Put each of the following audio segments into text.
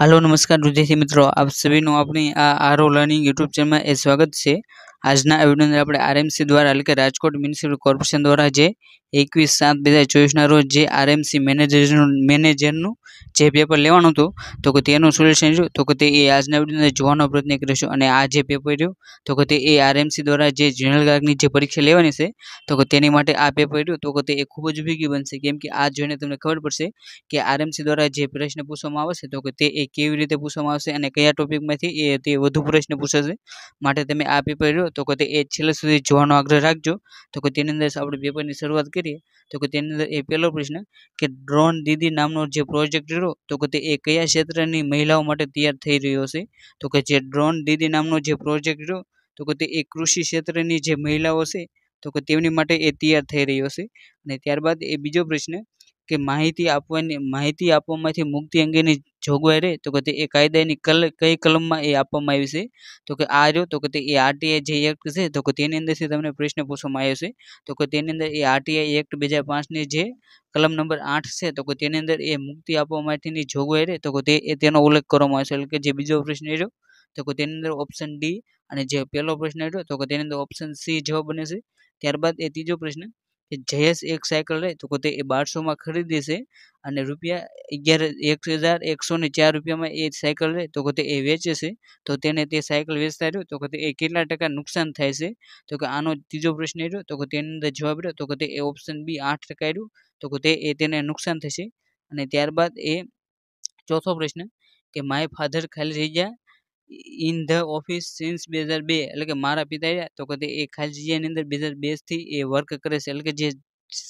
હાલો નમસ્કાર વિદ્યાર્થી મિત્રો આપ સભીનું આપણી આ આરો લર્નિંગ યુટ્યુબ ચેનલમાં એ સ્વાગત છે આજના આ વિડીયોની અંદર આપણે આરએમસી દ્વારા એટલે કે રાજકોટ મ્યુનિસિપલ કોર્પોરેશન દ્વારા જે એકવીસ સાત બે હજાર ચોવીસના રોજ જે આરએમસી મેનેજરનું મેનેજરનું જે પેપર લેવાનું હતું તો કે તેનું સોલ્યુશન જો તો કે તે એ આજના વિડીયોને જોવાનો પ્રયત્ન કરીશું અને આ જે પેપર રહ્યું તો કે તે એ આરએમસી દ્વારા જે જનરલ ગાર્ગની જે પરીક્ષા લેવાની છે તો કે તેની માટે આ પેપર રહ્યું તો કે તે એ ખૂબ જ ઉપયોગી બનશે કેમ કે આ જોઈને તમને ખબર પડશે કે આરએમસી દ્વારા જે પ્રશ્ન પૂછવામાં આવશે તો કે તે એ કેવી રીતે પૂછવામાં આવશે અને કયા ટોપિકમાંથી એ તે વધુ પ્રશ્ન પૂછાશે માટે તમે આ પેપર રહ્યો તો કે તે એ છેલ્લે સુધી જોવાનો આગ્રહ રાખજો તો કે તેની અંદર આપણે પેપરની શરૂઆત કરીએ તો કે તેની અંદર એ પહેલો પ્રશ્ન કે ડ્રોન દીદી નામનો જે પ્રોજેક્ટ રહ્યો તો કે તે એ કયા ક્ષેત્રની મહિલાઓ માટે તૈયાર થઈ રહ્યો છે તો કે જે ડ્રોન દીદી નામનો જે પ્રોજેક્ટ રહ્યો તો કે તે એ કૃષિ ક્ષેત્રની જે મહિલાઓ છે તો કે તેમની માટે એ તૈયાર થઈ રહ્યો છે અને ત્યારબાદ એ બીજો પ્રશ્ન કે માહિતી આપવાની માહિતી આપવામાંથી મુક્તિ અંગેની જોગવાઈ રહે તો કે એ કાયદાની કલ કઈ કલમમાં એ આપવામાં આવી છે તો કે આ રહ્યો તો કે એ આરટીઆઈ જે એક્ટ છે તો કે તેની અંદરથી તમને પ્રશ્ન પૂછવામાં આવ્યો છે તો કે તેની અંદર એ આરટીઆઈ એક્ટ બે હજાર પાંચની જે કલમ નંબર આઠ છે તો કે તેની અંદર એ મુક્તિ આપવા માટેની જોગવાઈ રહે તો કે તે તેનો ઉલ્લેખ કરવામાં આવ્યો છે એટલે કે જે બીજો પ્રશ્ન રહ્યો તો કે તેની અંદર ઓપ્શન ડી અને જે પહેલો પ્રશ્ન રહ્યો તો કે તેની અંદર ઓપ્શન સી જવાબ બને છે ત્યારબાદ એ ત્રીજો પ્રશ્ન કે જયેશ એક સાયકલ લે તો પોતે એ બારસોમાં ખરીદી છે અને રૂપિયા અગિયાર એક હજાર એકસો ને ચાર રૂપિયામાં એ સાયકલ રહે તો પોતે એ વેચે છે તો તેને તે સાયકલ વેચતા રહ્યો તો પોતે એ કેટલા ટકા નુકસાન થાય છે તો કે આનો ત્રીજો પ્રશ્ન રહ્યો તો કે તેની અંદર જવાબ રહ્યો તો કે એ ઓપ્શન બી આઠ ટકા રહ્યું તો તે એ તેને નુકસાન થશે અને ત્યારબાદ એ ચોથો પ્રશ્ન કે માય ફાધર ખાલી ગયા ઇન ધ ઓફિસ સિન્સ બે હજાર બે એટલે કે મારા પિતા તો કે એ ખાલી જગ્યાની અંદર બે હજાર બેથી એ વર્ક કરે છે એટલે કે જે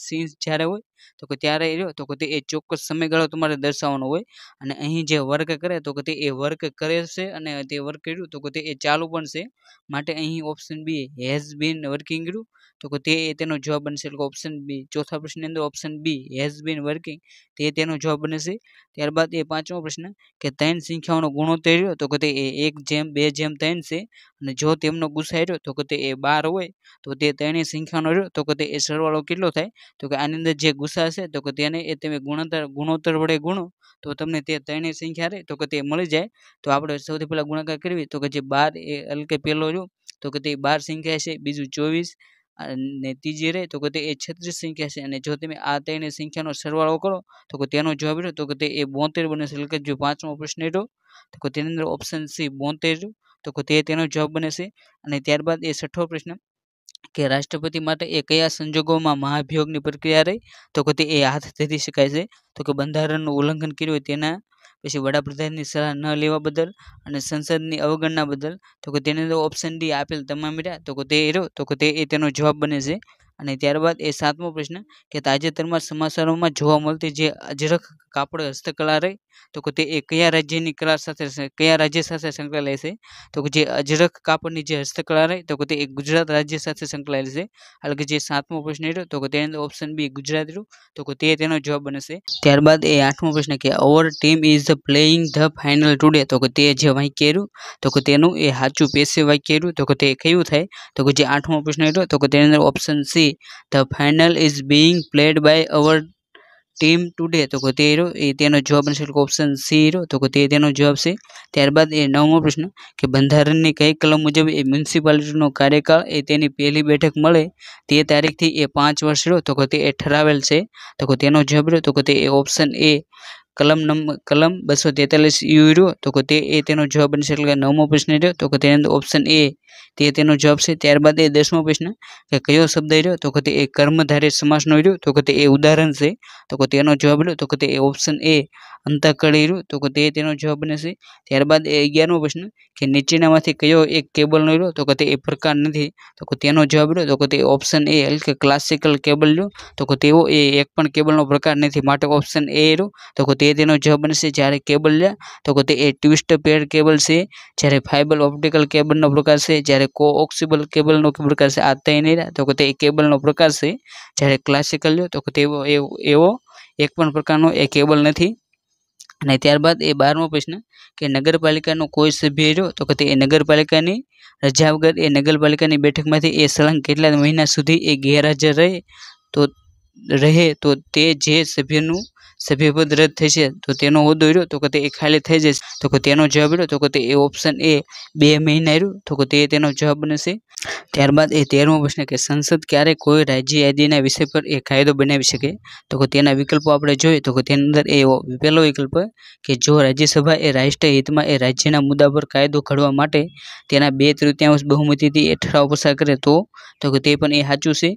સિન્સ જ્યારે હોય તો કે ત્યારે રહ્યો તો કે તે એ ચોક્કસ સમયગાળો તમારે દર્શાવવાનો હોય અને અહીં જે વર્ક કરે તો કે તે એ વર્ક કરે છે અને તે વર્ક કર્યું તો કે તે એ ચાલુ પણ છે માટે અહીં option B has been working કર્યું તો કે તે તેનો જવાબ બનશે એટલે ઓપ્શન બી ચોથા પ્રશ્નની અંદર option B has been working તે તેનો જવાબ બનશે ત્યારબાદ એ પાંચમો પ્રશ્ન કે ત્રણ સંખ્યાઓનો ગુણોત્તર રહ્યો તો કે તે એ એક જેમ બે જેમ ત્રણ છે અને જો તેમનો ગુસ્સા રહ્યો તો કે તે એ બાર હોય તો તે ત્રણેય સંખ્યાનો રહ્યો તો કે તે એ સરવાળો કેટલો થાય તો કે આની અંદર જે ગુસા છે તો કે તેને એ તમે ગુણોત્તર ગુણોત્તર વડે ગુણો તો તમને તે ત્રણેય સંખ્યા રહે તો કે તે મળી જાય તો આપણે સૌથી પહેલાં ગુણાકાર કરવી તો કે જે બાર એ એટલે કે પહેલો જો તો કે તે બાર સંખ્યા છે બીજું ચોવીસ અને ત્રીજી રહે તો કે તે એ છત્રીસ સંખ્યા છે અને જો તમે આ ત્રણેય સંખ્યાનો સરવાળો કરો તો કે તેનો જવાબ રહ્યો તો કે તે એ બોતેર બને છે એટલે કે જો પાંચમો પ્રશ્ન રહ્યો તો કે તેની અંદર ઓપ્શન સી બોતેર તો કે તે તેનો જવાબ બને છે અને ત્યારબાદ એ છઠ્ઠો પ્રશ્ન કે રાષ્ટ્રપતિ માટે એ કયા સંજોગોમાં મહાભિયોગની પ્રક્રિયા રહી તો કે તે એ હાથ ધરી શકાય છે તો કે બંધારણનું ઉલ્લંઘન કર્યું હોય તેના પછી વડાપ્રધાનની સલાહ ન લેવા બદલ અને સંસદની અવગણના બદલ તો કે તેને ઓપ્શન ડી આપેલ તમામ રહ્યા તો કે તે એરો તો કે તે એ તેનો જવાબ બને છે અને ત્યારબાદ એ સાતમો પ્રશ્ન કે તાજેતરમાં સમાચારોમાં જોવા મળતી જે અજરખ કાપડ હસ્તકલા રહે તો કે તે એ કયા રાજ્યની કલા સાથે કયા રાજ્ય સાથે સંકળાયેલ છે તો કે જે અજરખ કાપડની જે હસ્તકલા રહે તો કે તે ગુજરાત રાજ્ય સાથે સંકળાયેલ છે એટલે કે જે સાતમો પ્રશ્ન રહ્યો તો કે તેની ઓપ્શન બી ગુજરાત રહ્યું તો કે તે તેનો જવાબ બનશે ત્યારબાદ એ આઠમો પ્રશ્ન કે our team is playing the final today તો કે તે જે વાંક્ય રહ્યું તો કે તેનું એ સાચું પેશે વાક્ય રહ્યું તો કે તે કયું થાય તો કે જે આઠમો પ્રશ્ન રહ્યો તો કે તેની અંદર option C the final is being played by our team today તો કે તે એ તેનો જવાબ બનશે ઓપ્શન સી રહ્યો તો કે તે તેનો જવાબ છે ત્યારબાદ એ નવમો પ્રશ્ન કે બંધારણની કઈ કલમ મુજબ એ મ્યુનિસિપાલિટીનો કાર્યકાળ એ તેની પહેલી બેઠક મળે તે તારીખથી એ પાંચ વર્ષ રહ્યો તો કે તે એ ઠરાવેલ છે તો કે તેનો જવાબ રહ્યો તો કે તે એ ઓપ્શન એ કલમ નંબર કલમ બસો તેતાલીસ યુ રહ્યો તો કે તે એ તેનો જવાબ બનશે એટલે કે નવમો પ્રશ્ન રહ્યો તો કે તેની અંદર ઓપ્શન એ તે તેનો જવાબ છે ત્યારબાદ એ દસમો પ્રશ્ન કે કયો શબ્દ રહ્યો તો કે તે એ કર્મધારે સમાસનો રહ્યો તો કે તે એ ઉદાહરણ છે તો કે તેનો જવાબ રહ્યો તો કે તે એ ઓપ્શન એ અંતઃકળી રહ્યો તો કે તે તેનો જવાબ બનશે ત્યારબાદ એ અગિયારમો પ્રશ્ન કે નીચેનામાંથી કયો એક કેબલનો રહ્યો તો કે તે એ પ્રકાર નથી તો કે તેનો જવાબ રહ્યો તો કે તે ઓપ્શન એ એટલે કે ક્લાસિકલ કેબલ રહ્યો તો કે તેઓ એ એક પણ કેબલનો પ્રકાર નથી માટે ઓપ્શન એ રહ્યો તો કે તે તે તેનો જવાબ બનશે જ્યારે કેબલ તો કે તે એ ટ્વિસ્ટ પેડ કેબલ છે જ્યારે ફાઇબર ઓપ્ટિકલ કેબલનો પ્રકાર છે જ્યારે કો ઓક્સિબલ કેબલનો પ્રકાર છે આ તૈનેરા તો કે તે કેબલનો પ્રકાર છે જ્યારે ક્લાસિકલ તો કે તેવો એવો એક પણ પ્રકારનો એ કેબલ નથી અને ત્યારબાદ એ બારમો પ્રશ્ન કે નગરપાલિકાનો કોઈ સભ્ય રહ્યો તો કે તે નગરપાલિકાની રજા વગર એ નગરપાલિકાની બેઠકમાંથી એ સળંગ કેટલા મહિના સુધી એ ગેરહાજર રહે તો રહે તો તે જે સભ્યનું સભ્યપદ રદ થશે તો તેનો હોદ્દો રહ્યો તો કે એ ખાલી થઈ જશે તો કે તેનો જવાબ રહ્યો તો કે એ ઓપ્શન એ બે મહિના રહ્યો તો કે તે તેનો જવાબ બનશે ત્યારબાદ એ તેરમો પ્રશ્ન કે સંસદ ક્યારે કોઈ રાજ્ય યાદીના વિષય પર એ કાયદો બનાવી શકે તો કે તેના વિકલ્પો આપણે જોઈએ તો કે તેની અંદર એ પહેલો વિકલ્પ કે જો રાજ્યસભા એ રાષ્ટ્રીય હિતમાં એ રાજ્યના મુદ્દા પર કાયદો ઘડવા માટે તેના બે તૃતીયાંશ બહુમતીથી એ ઠરાવ પસાર કરે તો તો કે તે પણ એ સાચું છે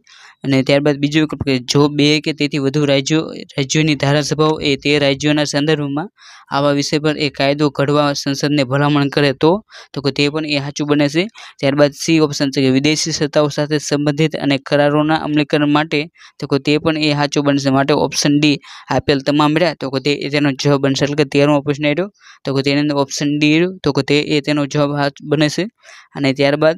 અને ત્યારબાદ બીજો વિકલ્પ કે જો બે કે તેથી વધુ રાજ્યો રાજ્યોની ધારા વિધાનસભાઓ એ તે રાજ્યોના સંદર્ભમાં આવા વિષય પર એ કાયદો ઘડવા સંસદને ભલામણ કરે તો તો કે તે પણ એ સાચું બને છે ત્યારબાદ સી ઓપ્શન છે કે વિદેશી સત્તાઓ સાથે સંબંધિત અને કરારોના અમલીકરણ માટે તો કે તે પણ એ સાચું બનશે માટે ઓપ્શન ડી આપેલ તમામ રહ્યા તો કે તે તેનો જવાબ બનશે એટલે કે તેરમો પ્રશ્ન આવ્યો તો કે તેની અંદર ઓપ્શન ડી તો કે તે એ તેનો જવાબ બને છે અને ત્યારબાદ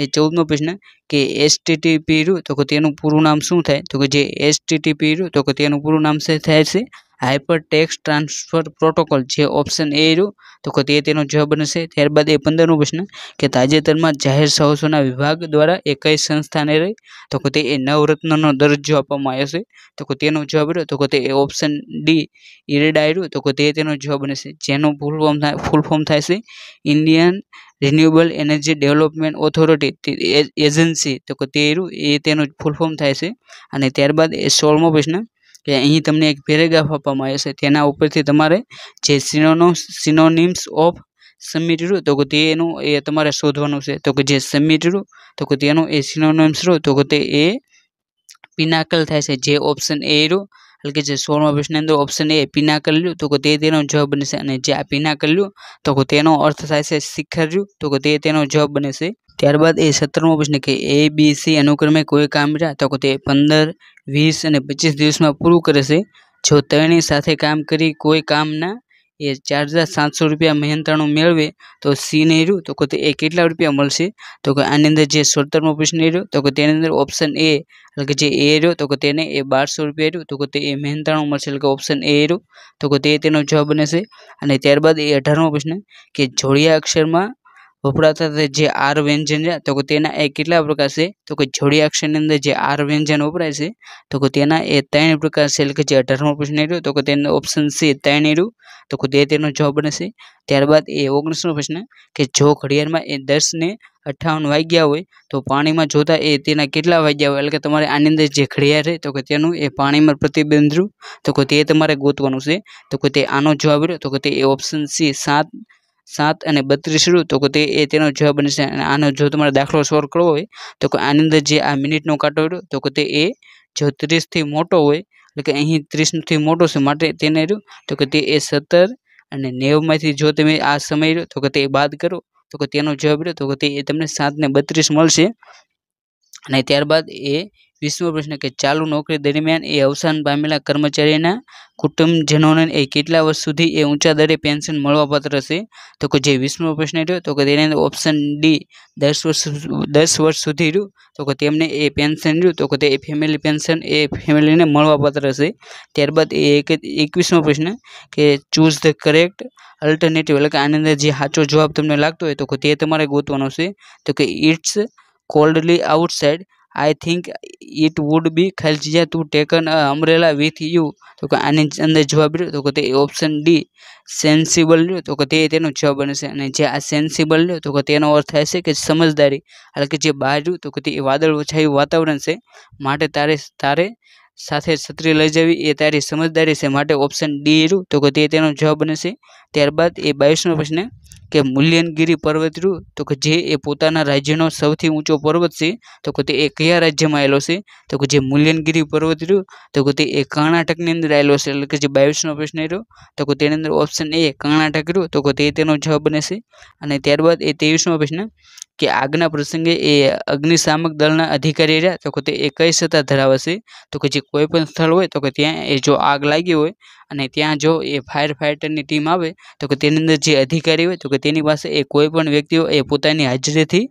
એ ચૌદમો પ્રશ્ન કે પી રૂ તો કે તેનું પૂરું નામ શું થાય તો કે જે એસટીટીપી રૂ તો કે તેનું પૂરું નામ શું થાય છે હાઇપર ટેક્સ ટ્રાન્સફર પ્રોટોકોલ જે ઓપ્શન એ રહ્યું તો કે તે તેનો જવાબ બનશે ત્યારબાદ એ પંદરનો પ્રશ્ન કે તાજેતરમાં જાહેર સાહસોના વિભાગ દ્વારા એ કઈ સંસ્થાને રહી તો કે તે એ નવરત્નનો દરજ્જો આપવામાં આવ્યો છે તો કે તેનો જવાબ રહ્યો તો કે તે ઓપ્શન ડી ઇરેડાયરું તો કે તે તેનો જવાબ બનશે જેનો ફૂલ ફોર્મ થાય ફૂલ ફોર્મ થાય છે Indian renewable energy development authority agency તો કે તેરું એ તેનું ફૂલ ફોર્મ થાય છે અને ત્યારબાદ એ સોળમો પ્રશ્ન કે અહીં તમને એક પેરેગ્રાફ આપવામાં આવે છે તેના ઉપરથી તમારે જે સિનોનો સિનોનિમ્સ ઓફ સબમિટડુ તો કે તેનું એ તમારે શોધવાનું છે તો કે જે સબમિટડુ તો કે તેનું એ સિનોનિમ્સ રહ્યું તો કે તે એ પિનાકલ થાય છે જે ઓપ્શન એ રહ્યું એટલે કે જે સોળમા પ્રશ્નની અંદર ઓપ્શન એ પીના કરલ્યું તો કે તે તેનો જવાબ બનશે અને જે આ પીના કરલ્યું તો કે તેનો અર્થ થાય છે શિખર્યું તો કે તે તેનો જવાબ બનશે ત્યારબાદ એ સત્તરમો પ્રશ્ન કે એ બી સી અનુક્રમે કોઈ કામ રહ્યા તો કે તે પંદર વીસ અને પચીસ દિવસમાં પૂરું કરે છે જો તેની સાથે કામ કરી કોઈ કામના એ ચાર હજાર સાતસો રૂપિયા મહેનતાણું મેળવે તો સી નહીં રહ્યું તો કે એ કેટલા રૂપિયા મળશે તો કે આની અંદર જે સત્તરમો પ્રશ્ન રહ્યો તો કે તેની અંદર ઓપ્શન એ એટલે કે જે એ રહ્યો તો કે તેને એ બારસો રૂપિયા રહ્યું તો કે એ મહેનતાણું મળશે એટલે કે ઓપ્શન એ રહ્યું તો કે તે તેનો જવાબ બને છે અને ત્યારબાદ એ અઢારમો પ્રશ્ન કે જોડિયા અક્ષરમાં વપરાતા જે આર વ્યંજન છે તો કે તેના એ કેટલા પ્રકાર છે તો કે જોડી અક્ષરની અંદર જે આર વ્યંજન વપરાય છે તો કે તેના એ ત્રણ પ્રકાર છે કે જે અઢારમો પ્રશ્ન રહ્યો તો કે તેનો ઓપ્શન સી ત્રણેરું તો કે તે તેનો જવાબ બનશે ત્યારબાદ એ ઓગણીસમો પ્રશ્ન કે જો ઘડિયાળમાં એ દસને અઠ્ઠાવન વાગ્યા હોય તો પાણીમાં જોતા એ તેના કેટલા વાગ્યા હોય એટલે કે તમારે આની અંદર જે ઘડિયાળ રહે તો કે તેનું એ પાણીમાં પ્રતિબંધ રહ્યું તો કે તે તમારે ગોતવાનું છે તો કે તે આનો જવાબ રહ્યો તો કે તે ઓપ્શન સી સાત સાત અને બત્રીસ રૂ તો તે એ તેનો જવાબ બનશે અને આનો જો તમારે દાખલો સોલ્વ કરવો હોય તો કે આની અંદર જે આ મિનિટનો કાંટો રહ્યો તો કે તે એ જો ત્રીસથી મોટો હોય એટલે કે અહીં ત્રીસથી મોટો છે માટે તેને રહ્યું તો કે તે એ સત્તર અને નેવમાંથી જો તમે આ સમય રહ્યો તો કે તે બાદ કરો તો કે તેનો જવાબ રહ્યો તો કે તે તમને સાતને બત્રીસ મળશે અને ત્યારબાદ એ વીસમો પ્રશ્ન કે ચાલુ નોકરી દરમિયાન એ અવસાન પામેલા કર્મચારીના કુટુંબજનોને એ કેટલા વર્ષ સુધી એ ઊંચા દરે પેન્શન મળવાપાત્ર છે તો કે જે વીસમો પ્રશ્ન રહ્યો તો કે તેની અંદર ઓપ્શન ડી દસ વર્ષ દસ વર્ષ સુધી રહ્યું તો કે તેમને એ પેન્શન રહ્યું તો કે તે ફેમિલી પેન્શન એ ફેમિલીને મળવાપાત્ર છે ત્યારબાદ એ એક એકવીસમો પ્રશ્ન કે ચૂઝ ધ કરેક્ટ અલ્ટરનેટિવ એટલે કે આની અંદર જે સાચો જવાબ તમને લાગતો હોય તો કે તે તમારે ગોતવાનો છે તો કે it's coldly outside I think it would be ખલજીયા to taken a umbrella with you તો કે આની અંદર જવાબ રહ્યો તો કે તે ઓપ્શન ડી સેન્સિબલ રહ્યો તો કે તે તેનો જવાબ બનશે અને જે આ સેન્સિબલ રહ્યો તો કે તેનો અર્થ થાય છે કે સમજદારી એટલે કે જે બહાર રહ્યું તો કે તે વાદળ ઓછાયું વાતાવરણ છે માટે તારે તારે સાથે છત્રી લઈ જવી એ તારી સમજદારી છે માટે ઓપ્શન ડી રહ્યું તો કે તે તેનો જવાબ બનશે ત્યારબાદ એ બાવીસનો પ્રશ્ન કે મૂલ્યનગીરી પર્વત રહ્યું તો કે જે એ પોતાના રાજ્યનો સૌથી ઊંચો પર્વત છે તો કે તે એ કયા રાજ્યમાં આવેલો છે તો કે જે મૂલ્યનગીરી પર્વત રહ્યું તો કે તે એ કર્ણાટકની અંદર આવેલો છે એટલે કે જે બાવીસનો પ્રશ્ન રહ્યો તો કે તેની અંદર ઓપ્શન એ કર્ણાટક રહ્યું તો કે તે તેનો જવાબ બનશે અને ત્યારબાદ એ ત્રેવીસનો પ્રશ્ન કે આગના પ્રસંગે એ અગ્નિશામક દળના અધિકારી રહ્યા તો કે તે એ કઈ સત્તા ધરાવે તો કે જે કોઈ પણ સ્થળ હોય તો કે ત્યાં એ જો આગ લાગી હોય અને ત્યાં જો એ ફાયર ફાઇટરની ટીમ આવે તો કે તેની અંદર જે અધિકારી હોય તો કે તેની પાસે એ કોઈ પણ વ્યક્તિ હોય એ પોતાની હાજરીથી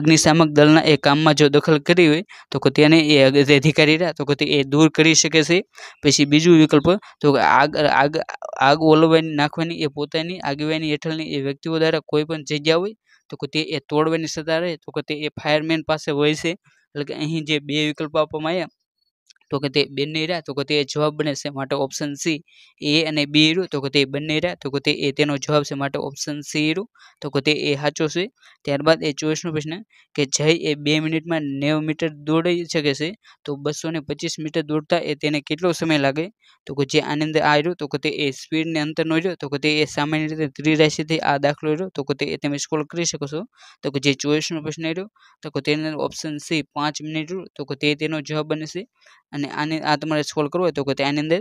અગ્નિશામક દળના એ કામમાં જો દખલ કરી હોય તો કે તેને એ અધિકારી રહ્યા તો કે એ દૂર કરી શકે છે પછી બીજું વિકલ્પ તો કે આગ આગ આગ ઓલવાની નાખવાની એ પોતાની આગેવાની હેઠળની એ વ્યક્તિઓ દ્વારા કોઈ પણ જગ્યા હોય તો કે તે એ તોડવાની સત્તા રહે તો કે તે એ ફાયરમેન પાસે હોય છે એટલે કે અહીં જે બે વિકલ્પો આપવામાં આવ્યા તો કે તે બંને રહ્યા તો કે તે જવાબ બને છે માટે ઓપ્શન સી એ અને બી રહ્યું તો કે તે બંને રહ્યા તો કે તે એ તેનો જવાબ છે માટે ઓપ્શન સી રૂ તો કે તે એ સાચો છે ત્યારબાદ એ ચોવીસનો પ્રશ્ન કે જય એ બે મિનિટમાં નેવું મીટર દોડી શકે છે તો બસો પચીસ મીટર દોડતા એ તેને કેટલો સમય લાગે તો કે જે આની અંદર આ તો કે તે એ સ્પીડને અંતરનો રહ્યો તો કે તે એ સામાન્ય રીતે ત્રિરાશિથી આ દાખલો રહ્યો તો કે તે તમે સ્કોલ કરી શકો છો તો કે જે ચોવીસનો પ્રશ્ન રહ્યો તો કે તેનો ઓપ્શન સી પાંચ મિનિટ રહ્યું તો કે તે તેનો જવાબ બને છે અને આને આ તમારે સોલ્વ કરવો હોય તો કે આની અંદર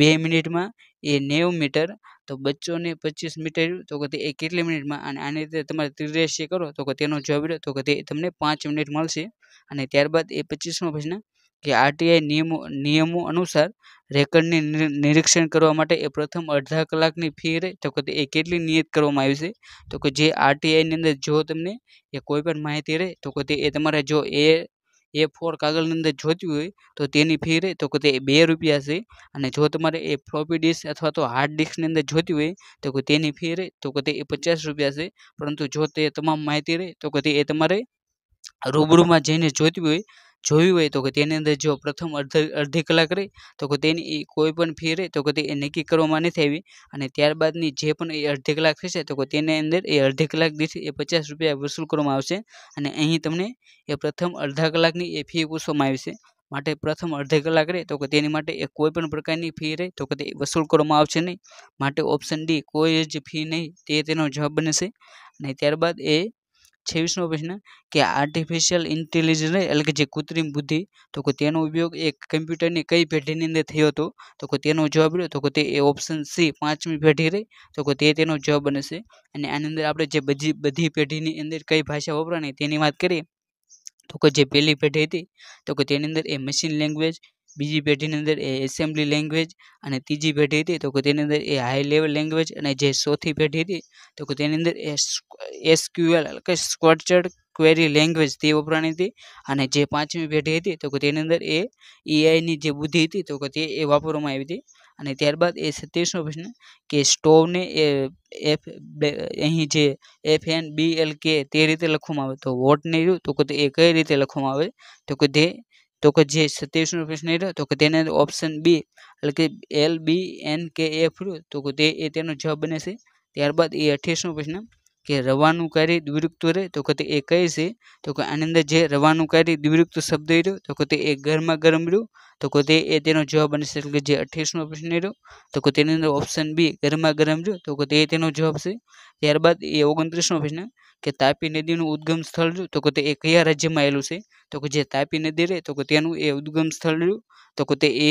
બે મિનિટમાં એ નેવું મીટર તો બચ્ચોને પચીસ મીટર તો કે એ કેટલી મિનિટમાં અને આની રીતે તમારે ત્રિરેશી કરો તો કે તેનો જવાબ રહ્યો તો કે તે તમને પાંચ મિનિટ મળશે અને ત્યારબાદ એ પચીસમો પ્રશ્ન કે આરટીઆઈ નિયમો નિયમો અનુસાર રેકર્ડની નિરીક્ષણ કરવા માટે એ પ્રથમ અડધા કલાકની ફી રહે તો કે એ કેટલી નિયત કરવામાં આવી છે તો કે જે આરટીઆઈની અંદર જો તમને એ કોઈ પણ માહિતી રહે તો કે એ તમારે જો એ એ ફોર કાગળની અંદર જોતી હોય તો તેની ફી રહે તો તે બે રૂપિયા છે અને જો તમારે એ ફ્લોપી ડિસ્ક અથવા તો હાર્ડ ડિસ્કની અંદર જોતી હોય તો તેની ફી રહે તો તે પચાસ રૂપિયા છે પરંતુ જો તે તમામ માહિતી રહે તો તે એ તમારે રૂબરૂમાં જઈને જોઈતી હોય જોયું હોય તો કે તેની અંદર જો પ્રથમ અડધી અડધી કલાક રહી તો કે તેની કોઈ પણ ફી રહે તો કે એ નક્કી કરવામાં નથી આવી અને ત્યારબાદની જે પણ એ અડધી કલાક થશે તો કે તેની અંદર એ અડધી કલાક દીઠ એ પચાસ રૂપિયા વસૂલ કરવામાં આવશે અને અહીં તમને એ પ્રથમ અડધા કલાકની એ ફી પૂછવામાં આવી છે માટે પ્રથમ અડધી કલાક રહે તો કે તેની માટે એ કોઈ પણ પ્રકારની ફી રહે તો કે તે વસૂલ કરવામાં આવશે નહીં માટે ઓપ્શન ડી કોઈ જ ફી નહીં તે તેનો જવાબ બનશે અને ત્યારબાદ એ છવ્વીસનો પ્રશ્ન કે આર્ટિફિશિયલ ઇન્ટેલિજન્સ એટલે કે જે કૃત્રિમ બુદ્ધિ તો કે તેનો ઉપયોગ એક કમ્પ્યુટરની કઈ પેઢીની અંદર થયો હતો તો કે તેનો જવાબ રહ્યો તો કે તે એ ઓપ્શન સી પાંચમી પેઢી રહી તો કે તે તેનો જવાબ બનશે અને આની અંદર આપણે જે બધી બધી પેઢીની અંદર કઈ ભાષા વપરાય તેની વાત કરીએ તો કે જે પહેલી પેઢી હતી તો કે તેની અંદર એ મશીન લેંગ્વેજ બીજી પેઢીની અંદર એ એસેમ્બલી લેંગ્વેજ અને ત્રીજી પેઢી હતી તો કે તેની અંદર એ હાઈ લેવલ લેંગ્વેજ અને જે ચોથી પેઢી હતી તો કે તેની અંદર એ એસક્યુએલ કે સ્કોર્ચર્ડ ક્વેરી લેંગ્વેજ તે વપરાણી હતી અને જે પાંચમી પેઢી હતી તો કે તેની અંદર એ એઆઈની જે બુદ્ધિ હતી તો કે તે એ વાપરવામાં આવી હતી અને ત્યારબાદ એ સત્યાવીસમો પ્રશ્ન કે સ્ટોવને એ એફ અહીં જે F N B L K તે રીતે લખવામાં આવે તો વોટને રહ્યું તો કે એ કઈ રીતે લખવામાં આવે તો કે તે તો કે જે સત્યાવીસનો પ્રશ્ન રહ્યો તો કે તેને ઓપ્શન બી એટલે કે L B N K F રહ્યો તો કે તે એ તેનો જવાબ બને છે ત્યારબાદ એ અઠ્યાવીસનો પ્રશ્ન કે રવાનું કાર્ય દ્વિરુક્ત રહે તો કે એ કહે છે તો કે આની અંદર જે રવાનું કાર્ય દ્વિરુક્ત શબ્દ રહ્યો તો કે તે એ ઘરમાં ગરમ રહ્યું તો કે તે એ તેનો જવાબ બનશે એટલે કે જે અઠ્યાવીસનો પ્રશ્ન રહ્યો તો કે તેની અંદર ઓપ્શન બી ઘરમાં ગરમ રહ્યું તો કે તે તેનો જવાબ છે ત્યારબાદ એ ઓગણત્રીસનો પ્રશ્ન કે તાપી નદીનું ઉદ્ગમ સ્થળ રહ્યું તો કે તે કયા રાજ્યમાં આવેલું છે તો કે જે તાપી નદી રહે તો કે તેનું એ ઉદ્ગમ સ્થળ રહ્યું તો કે તે એ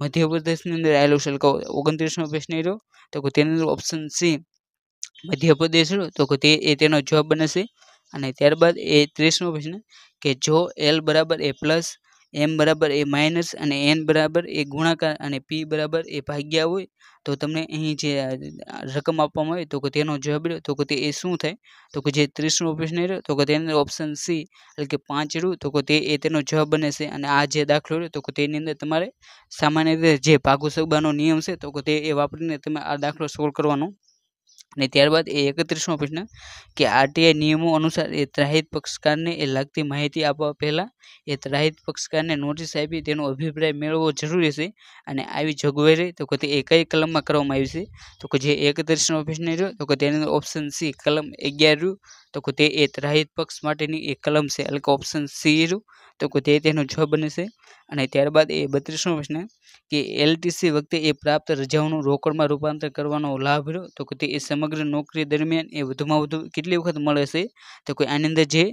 મધ્યપ્રદેશની અંદર આવેલું છે એટલે ઓગણત્રીસનો પ્રશ્ન રહ્યો તો કે તેની અંદર ઓપ્શન સી મધ્યપ્રદેશ રહ્યો તો કે તે એ તેનો જવાબ બનશે અને ત્યારબાદ એ ત્રીસમો પ્રશ્ન કે જો એલ બરાબર એ પ્લસ એમ બરાબર એ માઇનસ અને એન બરાબર એ ગુણાકાર અને પી બરાબર એ ભાગ્યા હોય તો તમને અહીં જે રકમ આપવામાં આવે તો કે તેનો જવાબ રહ્યો તો કે તે એ શું થાય તો કે જે ત્રીસનો ઓપ્શન રહ્યો તો કે તેની ઓપ્શન સી એટલે કે પાંચ રહ્યું તો કે તે એ તેનો જવાબ બને છે અને આ જે દાખલો રહ્યો તો કે તેની અંદર તમારે સામાન્ય રીતે જે ભાગુ સબાનો નિયમ છે તો કે તે એ વાપરીને તમે આ દાખલો સોલ્વ કરવાનો અને ત્યારબાદ એ એકત્રીસમો પ્રશ્ન કે આરટીઆઈ નિયમો અનુસાર એ ત્રાહિત પક્ષકારને એ લાગતી માહિતી આપવા પહેલાં એ ત્રાહિત પક્ષકારને નોટિસ આપી તેનો અભિપ્રાય મેળવવો જરૂરી છે અને આવી જોગવાઈ તો કે એ કઈ કલમમાં કરવામાં આવી છે તો કે જે એકત્રીસમો પ્રશ્ન રહ્યો તો કે તેની ઓપ્શન સી કલમ અગિયાર રહ્યું તો કે તે એ ત્રાહિત પક્ષ માટેની એ કલમ છે એટલે કે ઓપ્શન સી રહ્યું તો કે તે તેનો જવાબ બનશે અને ત્યારબાદ એ બત્રીસમો પ્રશ્ન કે એલટીસી વખતે એ પ્રાપ્ત રજાઓનું રોકડમાં રૂપાંતર કરવાનો લાભ રહ્યો તો કે તે સમગ્ર નોકરી દરમિયાન એ વધુમાં વધુ કેટલી વખત મળે છે તો કે આની અંદર જે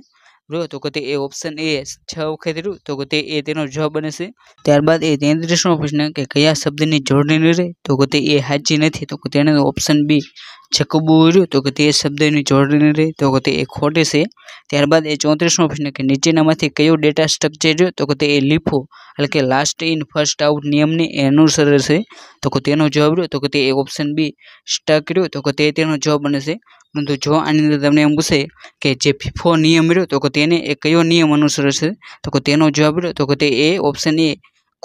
રહ્યો તો કે એ ઓપ્શન એ છ વખત રહ્યું તો કે એ તેનો જવાબ બને ત્યારબાદ એ તેત્રીસમો પ્રશ્ન કે કયા શબ્દની જોડણી રહે તો કે તે એ સાચી નથી તો કે તેને ઓપ્શન બી જકબુ રહ્યું તો કે તે શબ્દની જોડણી રહે તો કે એ ખોટી છે ત્યારબાદ એ ચોત્રીસમો પ્રશ્ન કે નીચેનામાંથી કયો ડેટા સ્ટ્રક્ચર રહ્યો તો કે એ લીફો એટલે કે લાસ્ટ ઇન ફર્સ્ટ આઉટ નિયમને એ અનુસરે છે તો કે તેનો જવાબ રહ્યો તો કે તે એ ઓપ્શન બી સ્ટક રહ્યો તો કે તે તેનો જવાબ બનશે પરંતુ જો આની અંદર તમને એમ પૂછે કે જે ફીફો નિયમ રહ્યો તો કે તેને એ કયો નિયમ અનુસરે છે તો કે તેનો જવાબ રહ્યો તો કે તે એ ઓપ્શન એ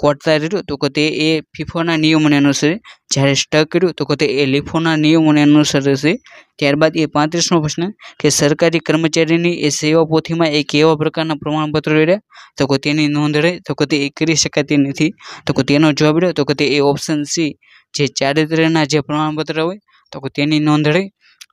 કોટતા રહ્યો તો કે તે એ ફીફોના નિયમોને અનુસરે જ્યારે સ્ટક કર્યું તો કે તે એ લિફોના નિયમોને અનુસરે છે ત્યારબાદ એ પાંત્રીસમો પ્રશ્ન કે સરકારી કર્મચારીની એ સેવા પોથીમાં એ કેવા પ્રકારના પ્રમાણપત્રો રહ્યા તો કે તેની નોંધ રહે તો કે તે એ કરી શકાતી નથી તો કે તેનો જવાબ રહ્યો તો કે તે એ ઓપ્શન સી જે ચારિત્રના જે પ્રમાણપત્ર હોય તો કે તેની નોંધ રહે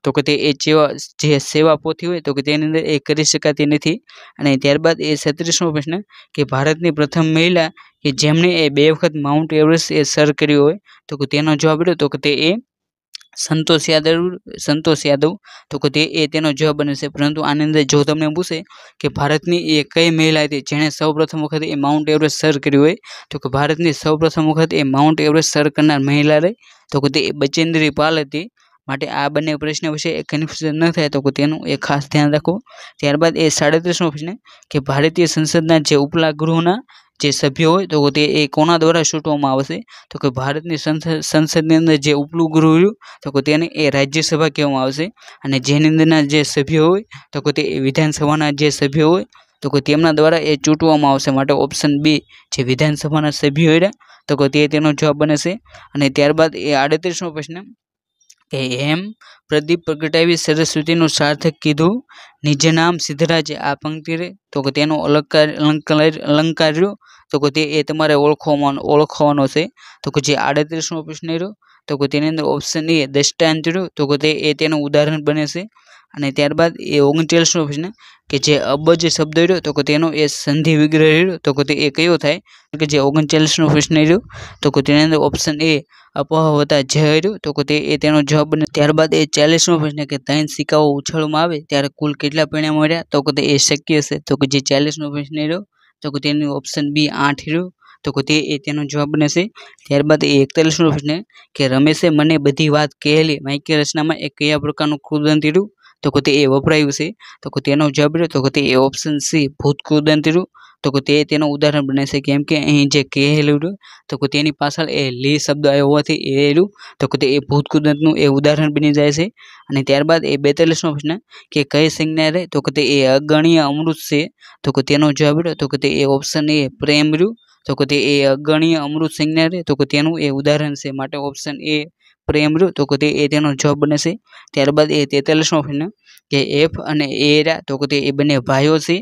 તો કે તે એ જેવા જે સેવા પોથી હોય તો કે તેની અંદર એ કરી શકાતી નથી અને ત્યારબાદ એ છત્રીસમો પ્રશ્ન કે ભારતની પ્રથમ મહિલા કે જેમણે એ બે વખત માઉન્ટ એવરેસ્ટ એ સર કર્યું હોય તો કે તેનો જવાબ રહ્યો તો કે તે એ સંતોષ યાદવ સંતોષ યાદવ તો કે તે એ તેનો જવાબ બનશે પરંતુ આની અંદર જો તમને પૂછે કે ભારતની એ કઈ મહિલા હતી જેણે સૌપ્રથમ વખત એ માઉન્ટ એવરેસ્ટ સર કર્યું હોય તો કે ભારતની સૌપ્રથમ વખત એ માઉન્ટ એવરેસ્ટ સર કરનાર મહિલા રહી તો કે તે બચેન્દ્રી પાલ હતી માટે આ બંને પ્રશ્ન વિશે કન્ફ્યુઝન ન થાય તો તેનું એ ખાસ ધ્યાન રાખવું ત્યારબાદ એ સાડત્રીસમો પ્રશ્ન કે ભારતીય સંસદના જે ઉપલા ગૃહના જે સભ્યો હોય તો તે એ કોના દ્વારા ચૂંટવામાં આવશે તો કે ભારતની સંસદની અંદર જે ઉપલું ગૃહ રહ્યું તો તેને એ રાજ્યસભા કહેવામાં આવશે અને જેની અંદરના જે સભ્યો હોય તો તે વિધાનસભાના જે સભ્યો હોય તો તેમના દ્વારા એ ચૂંટવામાં આવશે માટે ઓપ્શન બી જે વિધાનસભાના સભ્યો હોય તો તે તેનો જવાબ બને છે અને ત્યારબાદ એ આડત્રીસમો પ્રશ્ન કે એમ પ્રદીપ પ્રગટાવી સરસ્વતીનું સાર્થક કીધું નિજ નામ સિદ્ધરાજ આ પંક્તિ રે તો કે તેનો અલંકાર અલંકાર અલંકાર્યો તો કે તે એ તમારે ઓળખવામાં ઓળખવાનો છે તો કે જે આડત્રીસમો પ્રશ્ન રહ્યો તો કે તેની અંદર ઓપ્શન એ દ્રષ્ટાંત રહ્યો તો કે તે એ તેનું ઉદાહરણ બને છે અને ત્યારબાદ એ ઓગણચાલીસનો પ્રશ્ન કે જે અબજ શબ્દ રહ્યો તો કે તેનો એ સંધિ વિગ્રહ રહ્યો તો કે તે એ કયો થાય કે જે ઓગણચાલીસનો પ્રશ્ન રહ્યો તો કે તેની અંદર ઓપ્શન એ અપહવતા જ રહ્યો તો કે તે એ તેનો જવાબ બને ત્યારબાદ એ ચાલીસનો પ્રશ્ન કે ત્રણ સિક્કાઓ ઉછળવામાં આવે ત્યારે કુલ કેટલા પરિણામ મળ્યા તો કે તે એ શક્ય છે તો કે જે ચાલીસનો પ્રશ્ન રહ્યો તો કે તેનું ઓપ્શન બી આઠ રહ્યો તો કે તે એ તેનો જવાબ બને બનશે ત્યારબાદ એ એકતાલીસનો પ્રશ્ન કે રમેશે મને બધી વાત કહેલી વાક્ય રચનામાં એ કયા પ્રકારનું કૃદંત કર્યું તો કે તે એ વપરાયું છે તો કે તેનો જવાબ રહ્યો તો કે તે એ ઓપ્શન સી ભૂતકૃદંતરું તો કે તે તેનું ઉદાહરણ બને છે કેમ કે અહીં જે કહેલું રહ્યું તો કે તેની પાછળ એ લી શબ્દ આવ્યો હોવાથી એ એલું તો કે તે એ ભૂતકૃદંતનું એ ઉદાહરણ બની જાય છે અને ત્યારબાદ એ બેતાલીસનો પ્રશ્ન કે કઈ સંજ્ઞા રહે તો કે તે એ અગણ્ય અમૃત છે તો કે તેનો જવાબ રહ્યો તો કે તે એ ઓપ્શન એ પ્રેમ રહ્યું તો કે તે એ અગણ્ય અમૃત સંજ્ઞા રહે તો કે તેનું એ ઉદાહરણ છે માટે ઓપ્શન એ પ્રેમ રહ્યો તો કે તે એ તેનો જવાબ બનશે ત્યારબાદ એ તેતાલીસમો પ્રશ્ન કે એફ અને એ રહ્યા તો કે એ બંને ભાઈઓ છે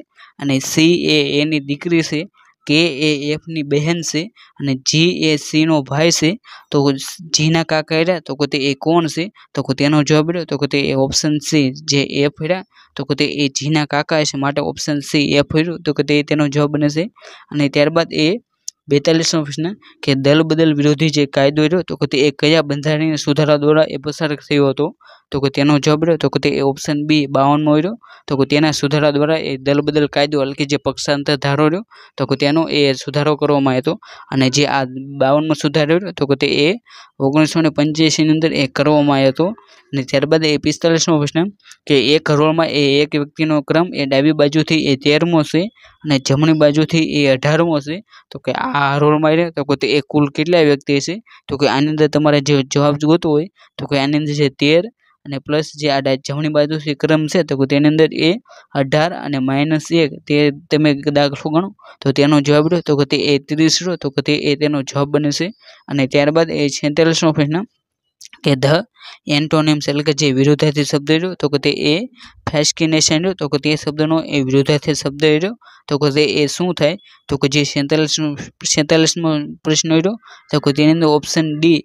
અને સી એ એની દીકરી છે કે એ એફની બહેન છે અને જી એ સીનો ભાઈ છે તો જીના કાકા રહ્યા તો કે એ કોણ છે તો કે તેનો જવાબ રહ્યો તો કે એ ઓપ્શન સી જે એફ રહ્યા તો કે એ જીના કાકા છે માટે ઓપ્શન સી એફ રહ્યું તો કે તે તેનો જવાબ બનશે અને ત્યારબાદ એ બેતાલીસમો પ્રશ્ન કે દલબદલ વિરોધી જે કાયદો રહ્યો તો તે કયા બંધારણીય સુધારા દ્વારા એ પસાર થયો હતો તો કે તેનો જવાબ રહ્યો તો કે તે ઓપ્શન બી બાવનમો રહ્યો તો કે તેના સુધારા દ્વારા એ દલબદલ કાયદો હલકી જે પક્ષાંતર ધારો રહ્યો તો કે તેનો એ સુધારો કરવામાં આવ્યો અને જે આ બાવનમાં સુધારો રહ્યો તો કે તે એ ઓગણીસો ને પંચ્યાસીની અંદર એ કરવામાં આવ્યો હતો અને ત્યારબાદ એ પિસ્તાલીસમો પ્રશ્ન કે એ કરોડમાં એ એક વ્યક્તિનો ક્રમ એ ડાબી બાજુથી એ તેરમો છે અને જમણી બાજુથી એ અઢારમો છે તો કે આ હરોળમાં રહે તો કે એ કુલ કેટલા વ્યક્તિ હશે તો કે આની અંદર તમારે જે જવાબ જોતો હોય તો કે આની અંદર છે તેર અને પ્લસ જે આ જમણી બાજુ છે ક્રમ છે તો તેની અંદર એ અઢાર અને માઇનસ એક તે તમે દાખલો ગણો તો તેનો જવાબ રહ્યો તો કે તે એ ત્રીસ રહ્યો તો કે તે એ તેનો જવાબ બનશે અને ત્યારબાદ એ છેતાલીસમો પ્રશ્ન કે ધ એન્ટોનિમ્સ એટલે કે જે વિરોધાર્થી શબ્દ રહ્યો તો કે તે એ ફેસ્કિનેશન રહ્યો તો કે તે શબ્દનો એ વિરોધાર્થી શબ્દ રહ્યો તો કે તે એ શું થાય તો કે જે સેતાલીસનું સેતાલીસમો પ્રશ્ન રહ્યો તો કે તેની અંદર ઓપ્શન ડી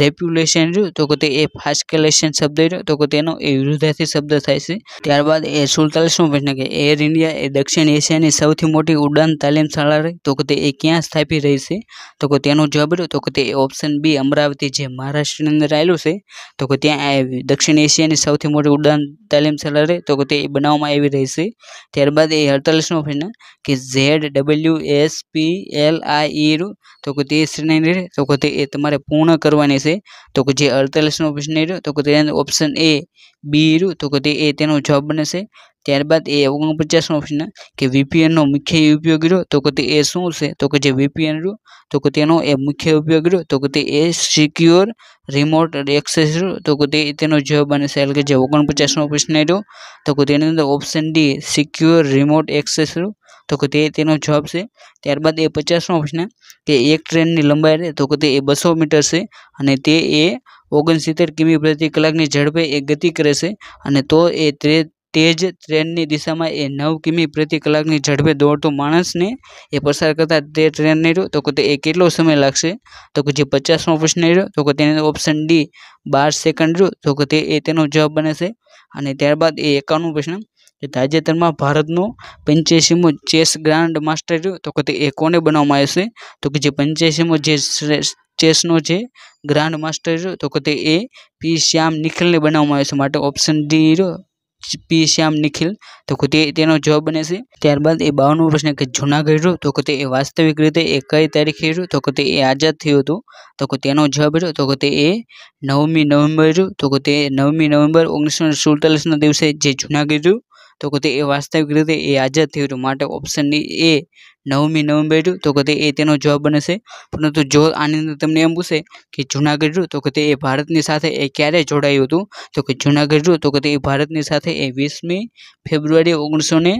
રેપ્યુલેશન રહ્યું તો કે તે એ ફાસ્કેલેશન શબ્દ રહ્યો તો કે તેનો એ વિરુદ્ધાર્થી શબ્દ થાય છે ત્યારબાદ એ સુડતાલીસમો પ્રશ્ન કે એર ઇન્ડિયા એ દક્ષિણ એશિયાની સૌથી મોટી ઉડાન તાલીમ શાળા રહી તો કે તે એ ક્યાં સ્થાપી રહી છે તો કે તેનો જવાબ રહ્યો તો કે તે ઓપ્શન બી અમરાવતી જે મહારાષ્ટ્રની અંદર આવેલું છે તો કે ત્યાં દક્ષિણ એશિયાની સૌથી મોટી ઉડાન તાલીમ શાળા રહી હોય તો તે બનાવવામાં આવી રહેશે ત્યારબાદ એ અડતાલીસનો પ્રશ્ન કે Z W S P L I E તો કે તે શ્રેણી તો કે તે તમારે પૂર્ણ કરવાની છે તો કે જે અડતાલીસનો પ્રશ્ન રહ્યો તો કે તેનો ઓપ્શન એ બી રૂ તો કે તે એ તેનો જવાબ છે ત્યારબાદ એ ઓગણપચાસમાં પ્રશ્ન કે વીપીએનનો મુખ્ય ઉપયોગ રહ્યો તો કે એ શું છે તો કે જે વીપીએન રહ્યો તો કે તેનો એ મુખ્ય ઉપયોગ રહ્યો તો કે એ સિક્યોર રિમોટ એક્સેસ રહ્યો તો કે તે તેનો જવાબ બને છે એટલે કે જે ઓગણપચાસનો પ્રશ્ન રહ્યો તો કે તેની અંદર option D secure remote access રહ્યો તો કે તે તેનો જવાબ છે ત્યારબાદ એ પચાસમો પ્રશ્ન કે એક ટ્રેનની લંબાઈ રહે તો કે તે એ બસો મીટર છે અને તે એ ઓગણસિત્તેર કિમી પ્રતિ કલાકની ઝડપે એ ગતિ કરે છે અને તો એ તે તેજ ટ્રેનની દિશામાં એ નવ કિમી પ્રતિ કલાકની ઝડપે દોડતો માણસને એ પસાર કરતા તે ટ્રેન નહીં રહ્યો તો કે એ કેટલો સમય લાગશે તો કે જે પચાસમો પ્રશ્ન રહ્યો તો કે તેને ઓપ્શન ડી બાર સેકન્ડ રહ્યું તો કે તે એ તેનો જવાબ બને છે અને ત્યારબાદ એ એકાણું પ્રશ્ન કે તાજેતરમાં ભારતનો પંચ્યાસીમો ચેસ ગ્રાન્ડ માસ્ટર રહ્યો તો કે તે એ કોને બનાવવામાં આવ્યો છે તો કે જે પંચ્યાસીમો જે ચેસનો છે ગ્રાન્ડ માસ્ટર રહ્યો તો કે તે એ પી શ્યામ નિખિલને બનાવવામાં આવ્યો છે માટે ઓપ્શન ડી રહ્યો પી શ્યામ નિખિલ તો કે તે તેનો જવાબ બને છે ત્યારબાદ એ બાવનમો પ્રશ્ન કે જૂનાગઢ રહ્યું તો કે તે એ વાસ્તવિક રીતે એ કઈ તારીખે રહ્યું તો કે તે એ આઝાદ થયું હતું તો કે તેનો જવાબ રહ્યો તો કે તે એ નવમી નવેમ્બર રહ્યું તો કે તે નવમી નવેમ્બર ઓગણીસો સુડતાલીસના દિવસે જે જૂનાગઢ રહ્યું તો કે તે એ વાસ્તવિક રીતે એ આઝાદ થયું હતું માટે ઓપ્શન એ નવમી નવેમ્બર રહ્યું તો કે તે એ તેનો જવાબ બનશે પરંતુ જો આની અંદર તમને એમ પૂછે કે જૂનાગઢ રહ્યું તો કે તે એ ભારતની સાથે એ ક્યારે જોડાયું હતું તો કે જૂનાગઢ રહ્યું તો કે તે એ ભારતની સાથે એ વીસમી ફેબ્રુઆરી ઓગણીસો ને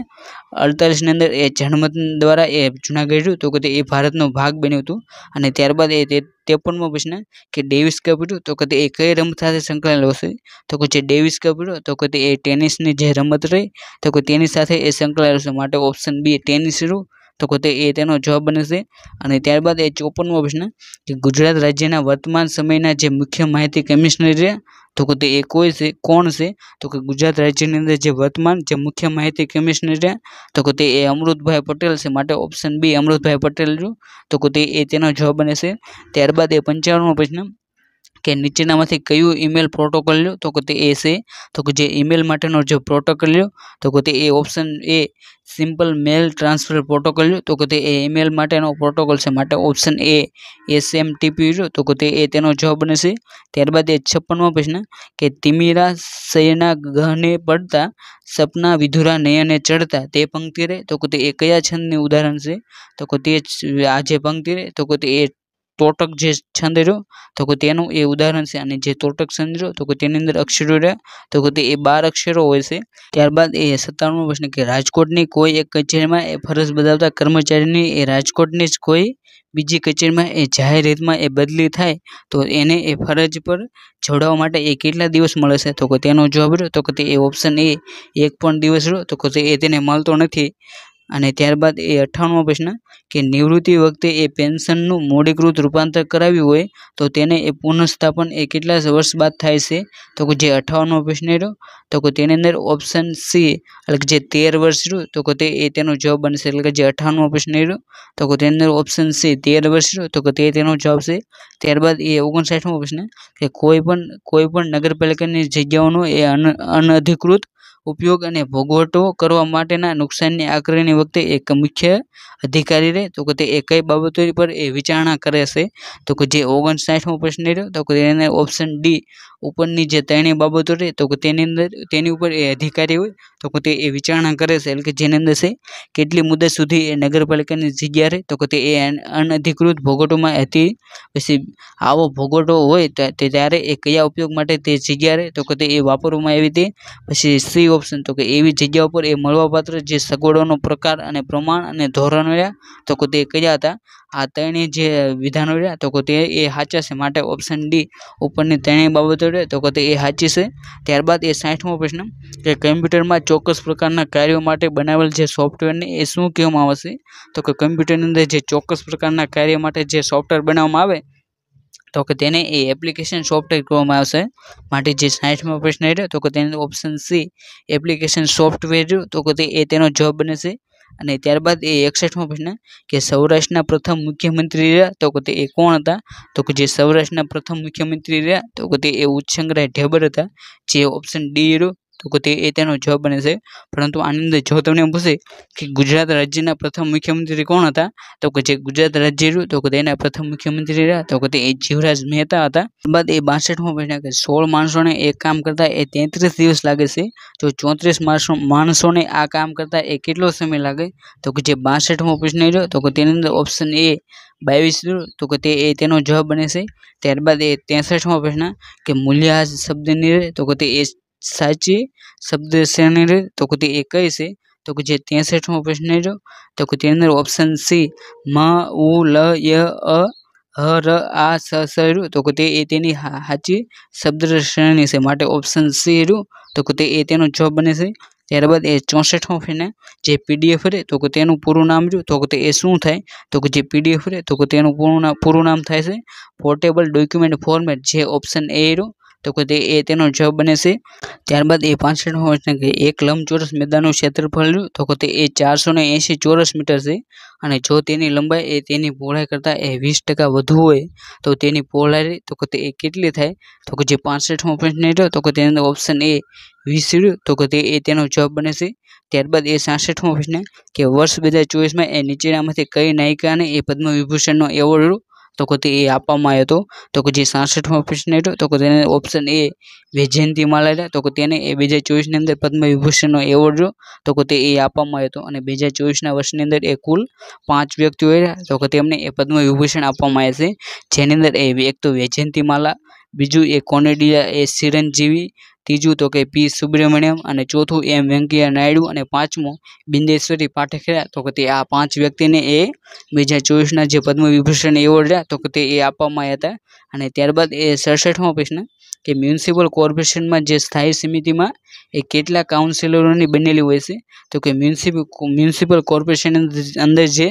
અડતાલીસની અંદર એ જનમત દ્વારા એ જૂનાગઢ રહ્યું તો કે તે એ ભારતનો ભાગ બન્યું હતું અને ત્યારબાદ એ ત્રેપનમો પ્રશ્ન કે ડેવિસ કપ રહ્યું તો કે તે એ કઈ રમત સાથે સંકળાયેલો હશે તો કે જે ડેવિસ કપ રહ્યો તો કે તે એ ટેનિસની જે રમત રહી તો કે તેની સાથે એ સંકળાયેલો છે માટે ઓપ્શન બી ટેનિસ રહ્યું તો પોતે એ તેનો જવાબ બનશે અને ત્યારબાદ એ ચોપનમો પ્રશ્ન કે ગુજરાત રાજ્યના વર્તમાન સમયના જે મુખ્ય માહિતી કમિશનર છે તો પોતે એ કોઈ છે કોણ છે તો કે ગુજરાત રાજ્યની અંદર જે વર્તમાન જે મુખ્ય માહિતી કમિશનર છે તો પોતે એ અમૃતભાઈ પટેલ છે માટે ઓપ્શન બી અમૃતભાઈ પટેલ જો તો પોતે એ તેનો જવાબ બને છે ત્યારબાદ એ પંચાવનમો પ્રશ્ન કે નીચેનામાંથી કયું ઈમેલ પ્રોટોકોલ લ્યો તો કે તે એ છે તો કે જે ઈમેલ માટેનો જે પ્રોટોકોલ લ્યો તો કે તે એ option A simple mail transfer protocol લ્યો તો કે તે એ ઈમેલ માટેનો પ્રોટોકોલ છે માટે option A S M T P લ્યો તો કે તે એ તેનો જવાબ બનશે ત્યારબાદ એ છપ્પનમો પ્રશ્ન કે તિમિરા શયના ગહને પડતા સપના વિધુરા નયને ચડતા તે પંક્તિ રે તો કે તે એ કયા છંદની ઉદાહરણ છે તો કે તે આ જે પંક્તિ રે તો કે તે એ તોટક જે છંદ રહ્યો તો કે તેનું એ ઉદાહરણ છે અને જે તોટક છંદ રહ્યો તો કે તેની અંદર અક્ષરો રહ્યા તો કે તે એ બાર અક્ષરો હોય છે ત્યારબાદ એ સત્તાણું પ્રશ્ન કે રાજકોટની કોઈ એક કચેરીમાં એ ફરજ બજાવતા કર્મચારીની એ રાજકોટની જ કોઈ બીજી કચેરીમાં એ જાહેર રીતમાં એ બદલી થાય તો એને એ ફરજ પર જોડાવા માટે એ કેટલા દિવસ મળે છે તો કે તેનો જવાબ રહ્યો તો કે એ ઓપ્શન એ એક પણ દિવસ રહ્યો તો કે એ તેને મળતો નથી અને ત્યારબાદ એ અઠ્ઠાણું પ્રશ્ન કે નિવૃત્તિ વખતે એ પેન્શનનું મૂડીકૃત રૂપાંતર કરાવ્યું હોય તો તેને એ પુનઃસ્થાપન એ કેટલા વર્ષ બાદ થાય છે તો કે જે અઠ્ઠાવનમો પ્રશ્ન રહ્યો તો કે તેની અંદર ઓપ્શન સી એટલે કે જે તેર વર્ષ રહ્યું તો કે તે એ તેનો જવાબ બનશે એટલે કે જે અઠ્ઠાવનમો પ્રશ્ન રહ્યો તો કે તેની અંદર ઓપ્શન સી તેર વર્ષ રહ્યું તો કે તે તેનો જવાબ છે ત્યારબાદ એ ઓગણસાઠમો પ્રશ્ન કે કોઈ પણ કોઈ પણ નગરપાલિકાની જગ્યાઓનો એ અન અનઅધિકૃત ઉપયોગ અને ભોગવટો કરવા માટેના નુકસાનની આકારણી વખતે એક મુખ્ય અધિકારી રહે તો કે તે કઈ બાબતો પર એ વિચારણા કરે છે તો કે જે ઓગણસાઠમો પ્રશ્ન રહ્યો તો કે એને ઓપ્શન ડી ઉપરની જે ત્રણેય બાબતો રહે તો તેની અંદર તેની ઉપર એ અધિકારી હોય તો તે એ વિચારણા કરે છે એટલે કે જેની અંદર છે કેટલી મુદત સુધી એ નગરપાલિકાની જગ્યા રહે તો તે એ અનધિકૃત ભોગોટોમાં હતી પછી આવો ભોગોટો હોય તે ત્યારે એ કયા ઉપયોગ માટે તે જગ્યા રહે તો તે એ વાપરવામાં આવી તે પછી સી ઓપ્શન તો કે એવી જગ્યા ઉપર એ મળવાપાત્ર જે સગવડોનો પ્રકાર અને પ્રમાણ અને ધોરણ રહ્યા તો તે કયા હતા આ ત્રણેય જે વિધાનો રહ્યા તો કે તે એ સાચા છે માટે ઓપ્શન ડી ઉપરની ત્રણેય બાબતો રહે તો કે તે એ સાચી છે ત્યારબાદ એ સાઠમો પ્રશ્ન કે કમ્પ્યુટરમાં ચોક્કસ પ્રકારના કાર્યો માટે બનાવેલ જે સોફ્ટવેરને એ શું કહેવામાં આવશે તો કે કમ્પ્યુટરની અંદર જે ચોક્કસ પ્રકારના કાર્ય માટે જે સોફ્ટવેર બનાવવામાં આવે તો કે તેને એ એપ્લિકેશન સોફ્ટવેર કહેવામાં આવશે માટે જે સાઠમો પ્રશ્ન રહ્યો તો કે તેને ઓપ્શન સી એપ્લિકેશન સોફ્ટવેર રહ્યું તો કે એ તેનો જવાબ બને છે અને ત્યારબાદ એ એકસઠમો પ્રશ્ન કે સૌરાષ્ટ્રના પ્રથમ મુખ્યમંત્રી રહ્યા તો કે એ કોણ હતા તો કે જે સૌરાષ્ટ્રના પ્રથમ મુખ્યમંત્રી રહ્યા તો કે એ ઉચ્છંગરાય ઢેબર હતા જે ઓપ્શન ડી રહ્યું તો તે એ તેનો જવાબ બને છે પરંતુ આની અંદર જો તમને પૂછે કે ગુજરાત રાજ્યના પ્રથમ મુખ્યમંત્રી કોણ હતા તો કે જે ગુજરાત રાજ્ય રહ્યું તો કે તેના પ્રથમ મુખ્યમંત્રી રહ્યા તો કે તે એ જીવરાજ મહેતા હતા બાદ એ બાસઠમાં મહિના કે સોળ માણસોને એક કામ કરતા એ તેત્રીસ દિવસ લાગે છે તો ચોત્રીસ માણસો માણસોને આ કામ કરતા એ કેટલો સમય લાગે તો કે જે બાસઠમો પ્રશ્ન રહ્યો તો કે તેની અંદર ઓપ્શન એ બાવીસ તો કે તે એ તેનો જવાબ બને છે ત્યારબાદ એ ત્રેસઠમો પ્રશ્ન કે મૂલ્યહાસ શબ્દની રહે તો કે તે એ સાચી શબ્દ શ્રેણી રહે તો કે એકઈ છે તો કે જે ત્રેસઠમો પ્રશ્ન રહ્યો તો કે તેની અંદર ઓપ્શન સી મ ઉ લ ય અ હ ર આ સ સ રહ્યું તો કે તે એ તેની સાચી શબ્દ શ્રેણી છે માટે ઓપ્શન સી રહ્યું તો કે એ તેનો જવાબ બને છે ત્યારબાદ એ ચોસઠમો ફેને જે પીડીએફ રહે તો કે તેનું પૂરું નામ રહ્યું તો કે તે એ શું થાય તો કે જે પીડીએફ રહે તો કે તેનું પૂરું નામ પૂરું નામ થાય છે પોર્ટેબલ ડોક્યુમેન્ટ ફોર્મેટ જે ઓપ્શન એ રહ્યું તો કે એ તેનો જવાબ બને છે ત્યારબાદ એ પાંસઠમાં પ્રશ્ન કે એક લંબચોરસ મેદાનનું ક્ષેત્રફળ તો કે એ ચારસો ને ચોરસ મીટર છે અને જો તેની લંબાઈ એ તેની પહોળાઈ કરતાં એ વીસ ટકા વધુ હોય તો તેની પહોળાઈ તો કે એ કેટલી થાય તો કે જે પાંસઠમો પ્રશ્ન રહ્યો તો કે તેનો ઓપ્શન એ વીસ તો કે એ તેનો જવાબ બને છે ત્યારબાદ એ સાસઠમો પ્રશ્ન કે વર્ષ બે હજાર ચોવીસમાં એ નીચેનામાંથી કઈ નાયિકાને એ પદ્મ વિભૂષણનો એવોર્ડ તો કે એ આપવામાં આવ્યો હતો તો કે જે સાસઠમાં પ્રશ્ન હતો તો કે તેને ઓપ્શન એ વૈજયંતી માલાલા તો કે તેને એ બે હજાર ચોવીસની અંદર પદ્મ વિભૂષણનો એવોર્ડ રહ્યો તો કે તે એ આપવામાં આવ્યો હતો અને બે હજાર ચોવીસના વર્ષની અંદર એ કુલ પાંચ વ્યક્તિઓ રહ્યા તો કે તેમને એ પદ્મ વિભૂષણ આપવામાં આવ્યા છે જેની અંદર એ એક તો વૈજયંતી માલા બીજું એ કોનેડિયા એ સિરંજીવી ત્રીજું તો કે પી સુબ્રમણ્યમ અને ચોથું એમ વેંકૈયા નાયડુ અને પાંચમું બિંદેશ્વરી પાઠક રહ્યા તો કે તે આ પાંચ વ્યક્તિને એ બે હજાર ચોવીસના જે પદ્મવિભૂષણ એવોર્ડ રહ્યા તો કે તે એ આપવામાં આવ્યા હતા અને ત્યારબાદ એ સડસઠમો પ્રશ્ન કે મ્યુનિસિપલ કોર્પોરેશનમાં જે સ્થાયી સમિતિમાં એ કેટલા કાઉન્સિલરોની બનેલી હોય છે તો કે મ્યુનિસિપલ મ્યુનિસિપલ કોર્પોરેશન અંદર જે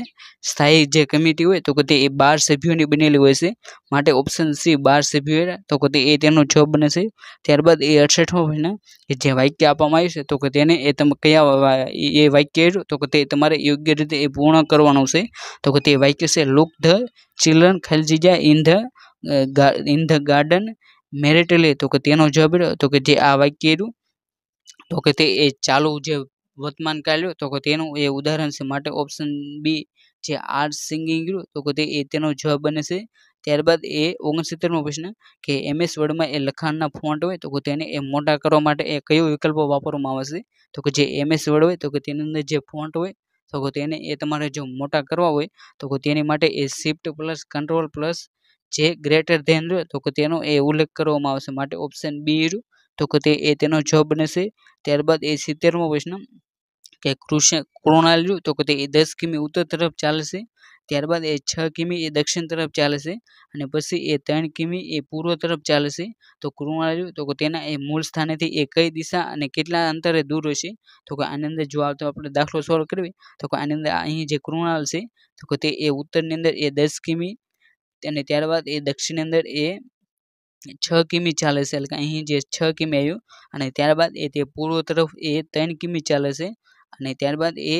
સ્થાયી જે કમિટી હોય તો કે તે એ બાર સભ્યોની બનેલી હોય છે માટે ઓપ્શન સી બાર સભ્યો તો કે તે એ તેનો જવાબ બને છે ત્યારબાદ એ અડસઠમો પ્રશ્ન જે વાક્ય આપવામાં આવ્યું છે તો કે તેને એ તમે કયા એ વાક્ય તો કે તે તમારે યોગ્ય રીતે એ પૂર્ણ કરવાનું છે તો કે તે વાક્ય છે લુક ધ ચિલ્ડ્રન ખાલી જગ્યા in the in the garden મેરેટલે તો કે તેનો જવાબ તો કે જે આ વાક્ય રહ્યું તો કે તે એ ચાલુ જે વર્તમાન કાળ તો કે તેનું એ ઉદાહરણ છે માટે ઓપ્શન બી જે આર્ટ સિંગિંગ તો કે એ તેનો જવાબ બને ત્યારબાદ એ ઓગણસિત્તેરમો પ્રશ્ન કે એમએસ વર્ડમાં એ લખાણના ફોન્ટ હોય તો કે તેને એ મોટા કરવા માટે એ કયો વિકલ્પો વાપરવામાં આવશે તો કે જે એમએસ વર્ડ હોય તો કે તેની અંદર જે ફોન્ટ હોય તો કે તેને એ તમારે જો મોટા કરવા હોય તો કે તેની માટે એ શિફ્ટ પ્લસ કંટ્રોલ પ્લસ જે ગ્રેટર ધેન રહ્યો તો કે તેનો એ ઉલ્લેખ કરવામાં આવશે માટે ઓપ્શન બી રહ્યું તો કે તે એ તેનો જવાબ બનશે ત્યારબાદ એ સિત્તેરમો પ્રશ્ન કે કૃષ્ણ કૃણાલ તો કે એ દસ કિમી ઉત્તર તરફ ચાલશે ત્યારબાદ એ છ કિમી એ દક્ષિણ તરફ ચાલશે અને પછી એ ત્રણ કિમી એ પૂર્વ તરફ ચાલશે તો કૃણાલુ તો કે તેના એ મૂળ સ્થાનેથી એ કઈ દિશા અને કેટલા અંતરે દૂર હશે તો કે આની અંદર જો આવતો આપણે દાખલો સોલ્વ કરીએ તો કે આની અંદર અહીં જે કૃણાલ છે તો કે તે એ ઉત્તરની અંદર એ દસ કિમી અને ત્યારબાદ એ દક્ષિણની અંદર એ છ કિમી ચાલે છે એટલે કે અહીં જે છ કિમી આવ્યું અને ત્યારબાદ એ તે પૂર્વ તરફ એ ત્રણ કિમી ચાલે છે અને ત્યારબાદ એ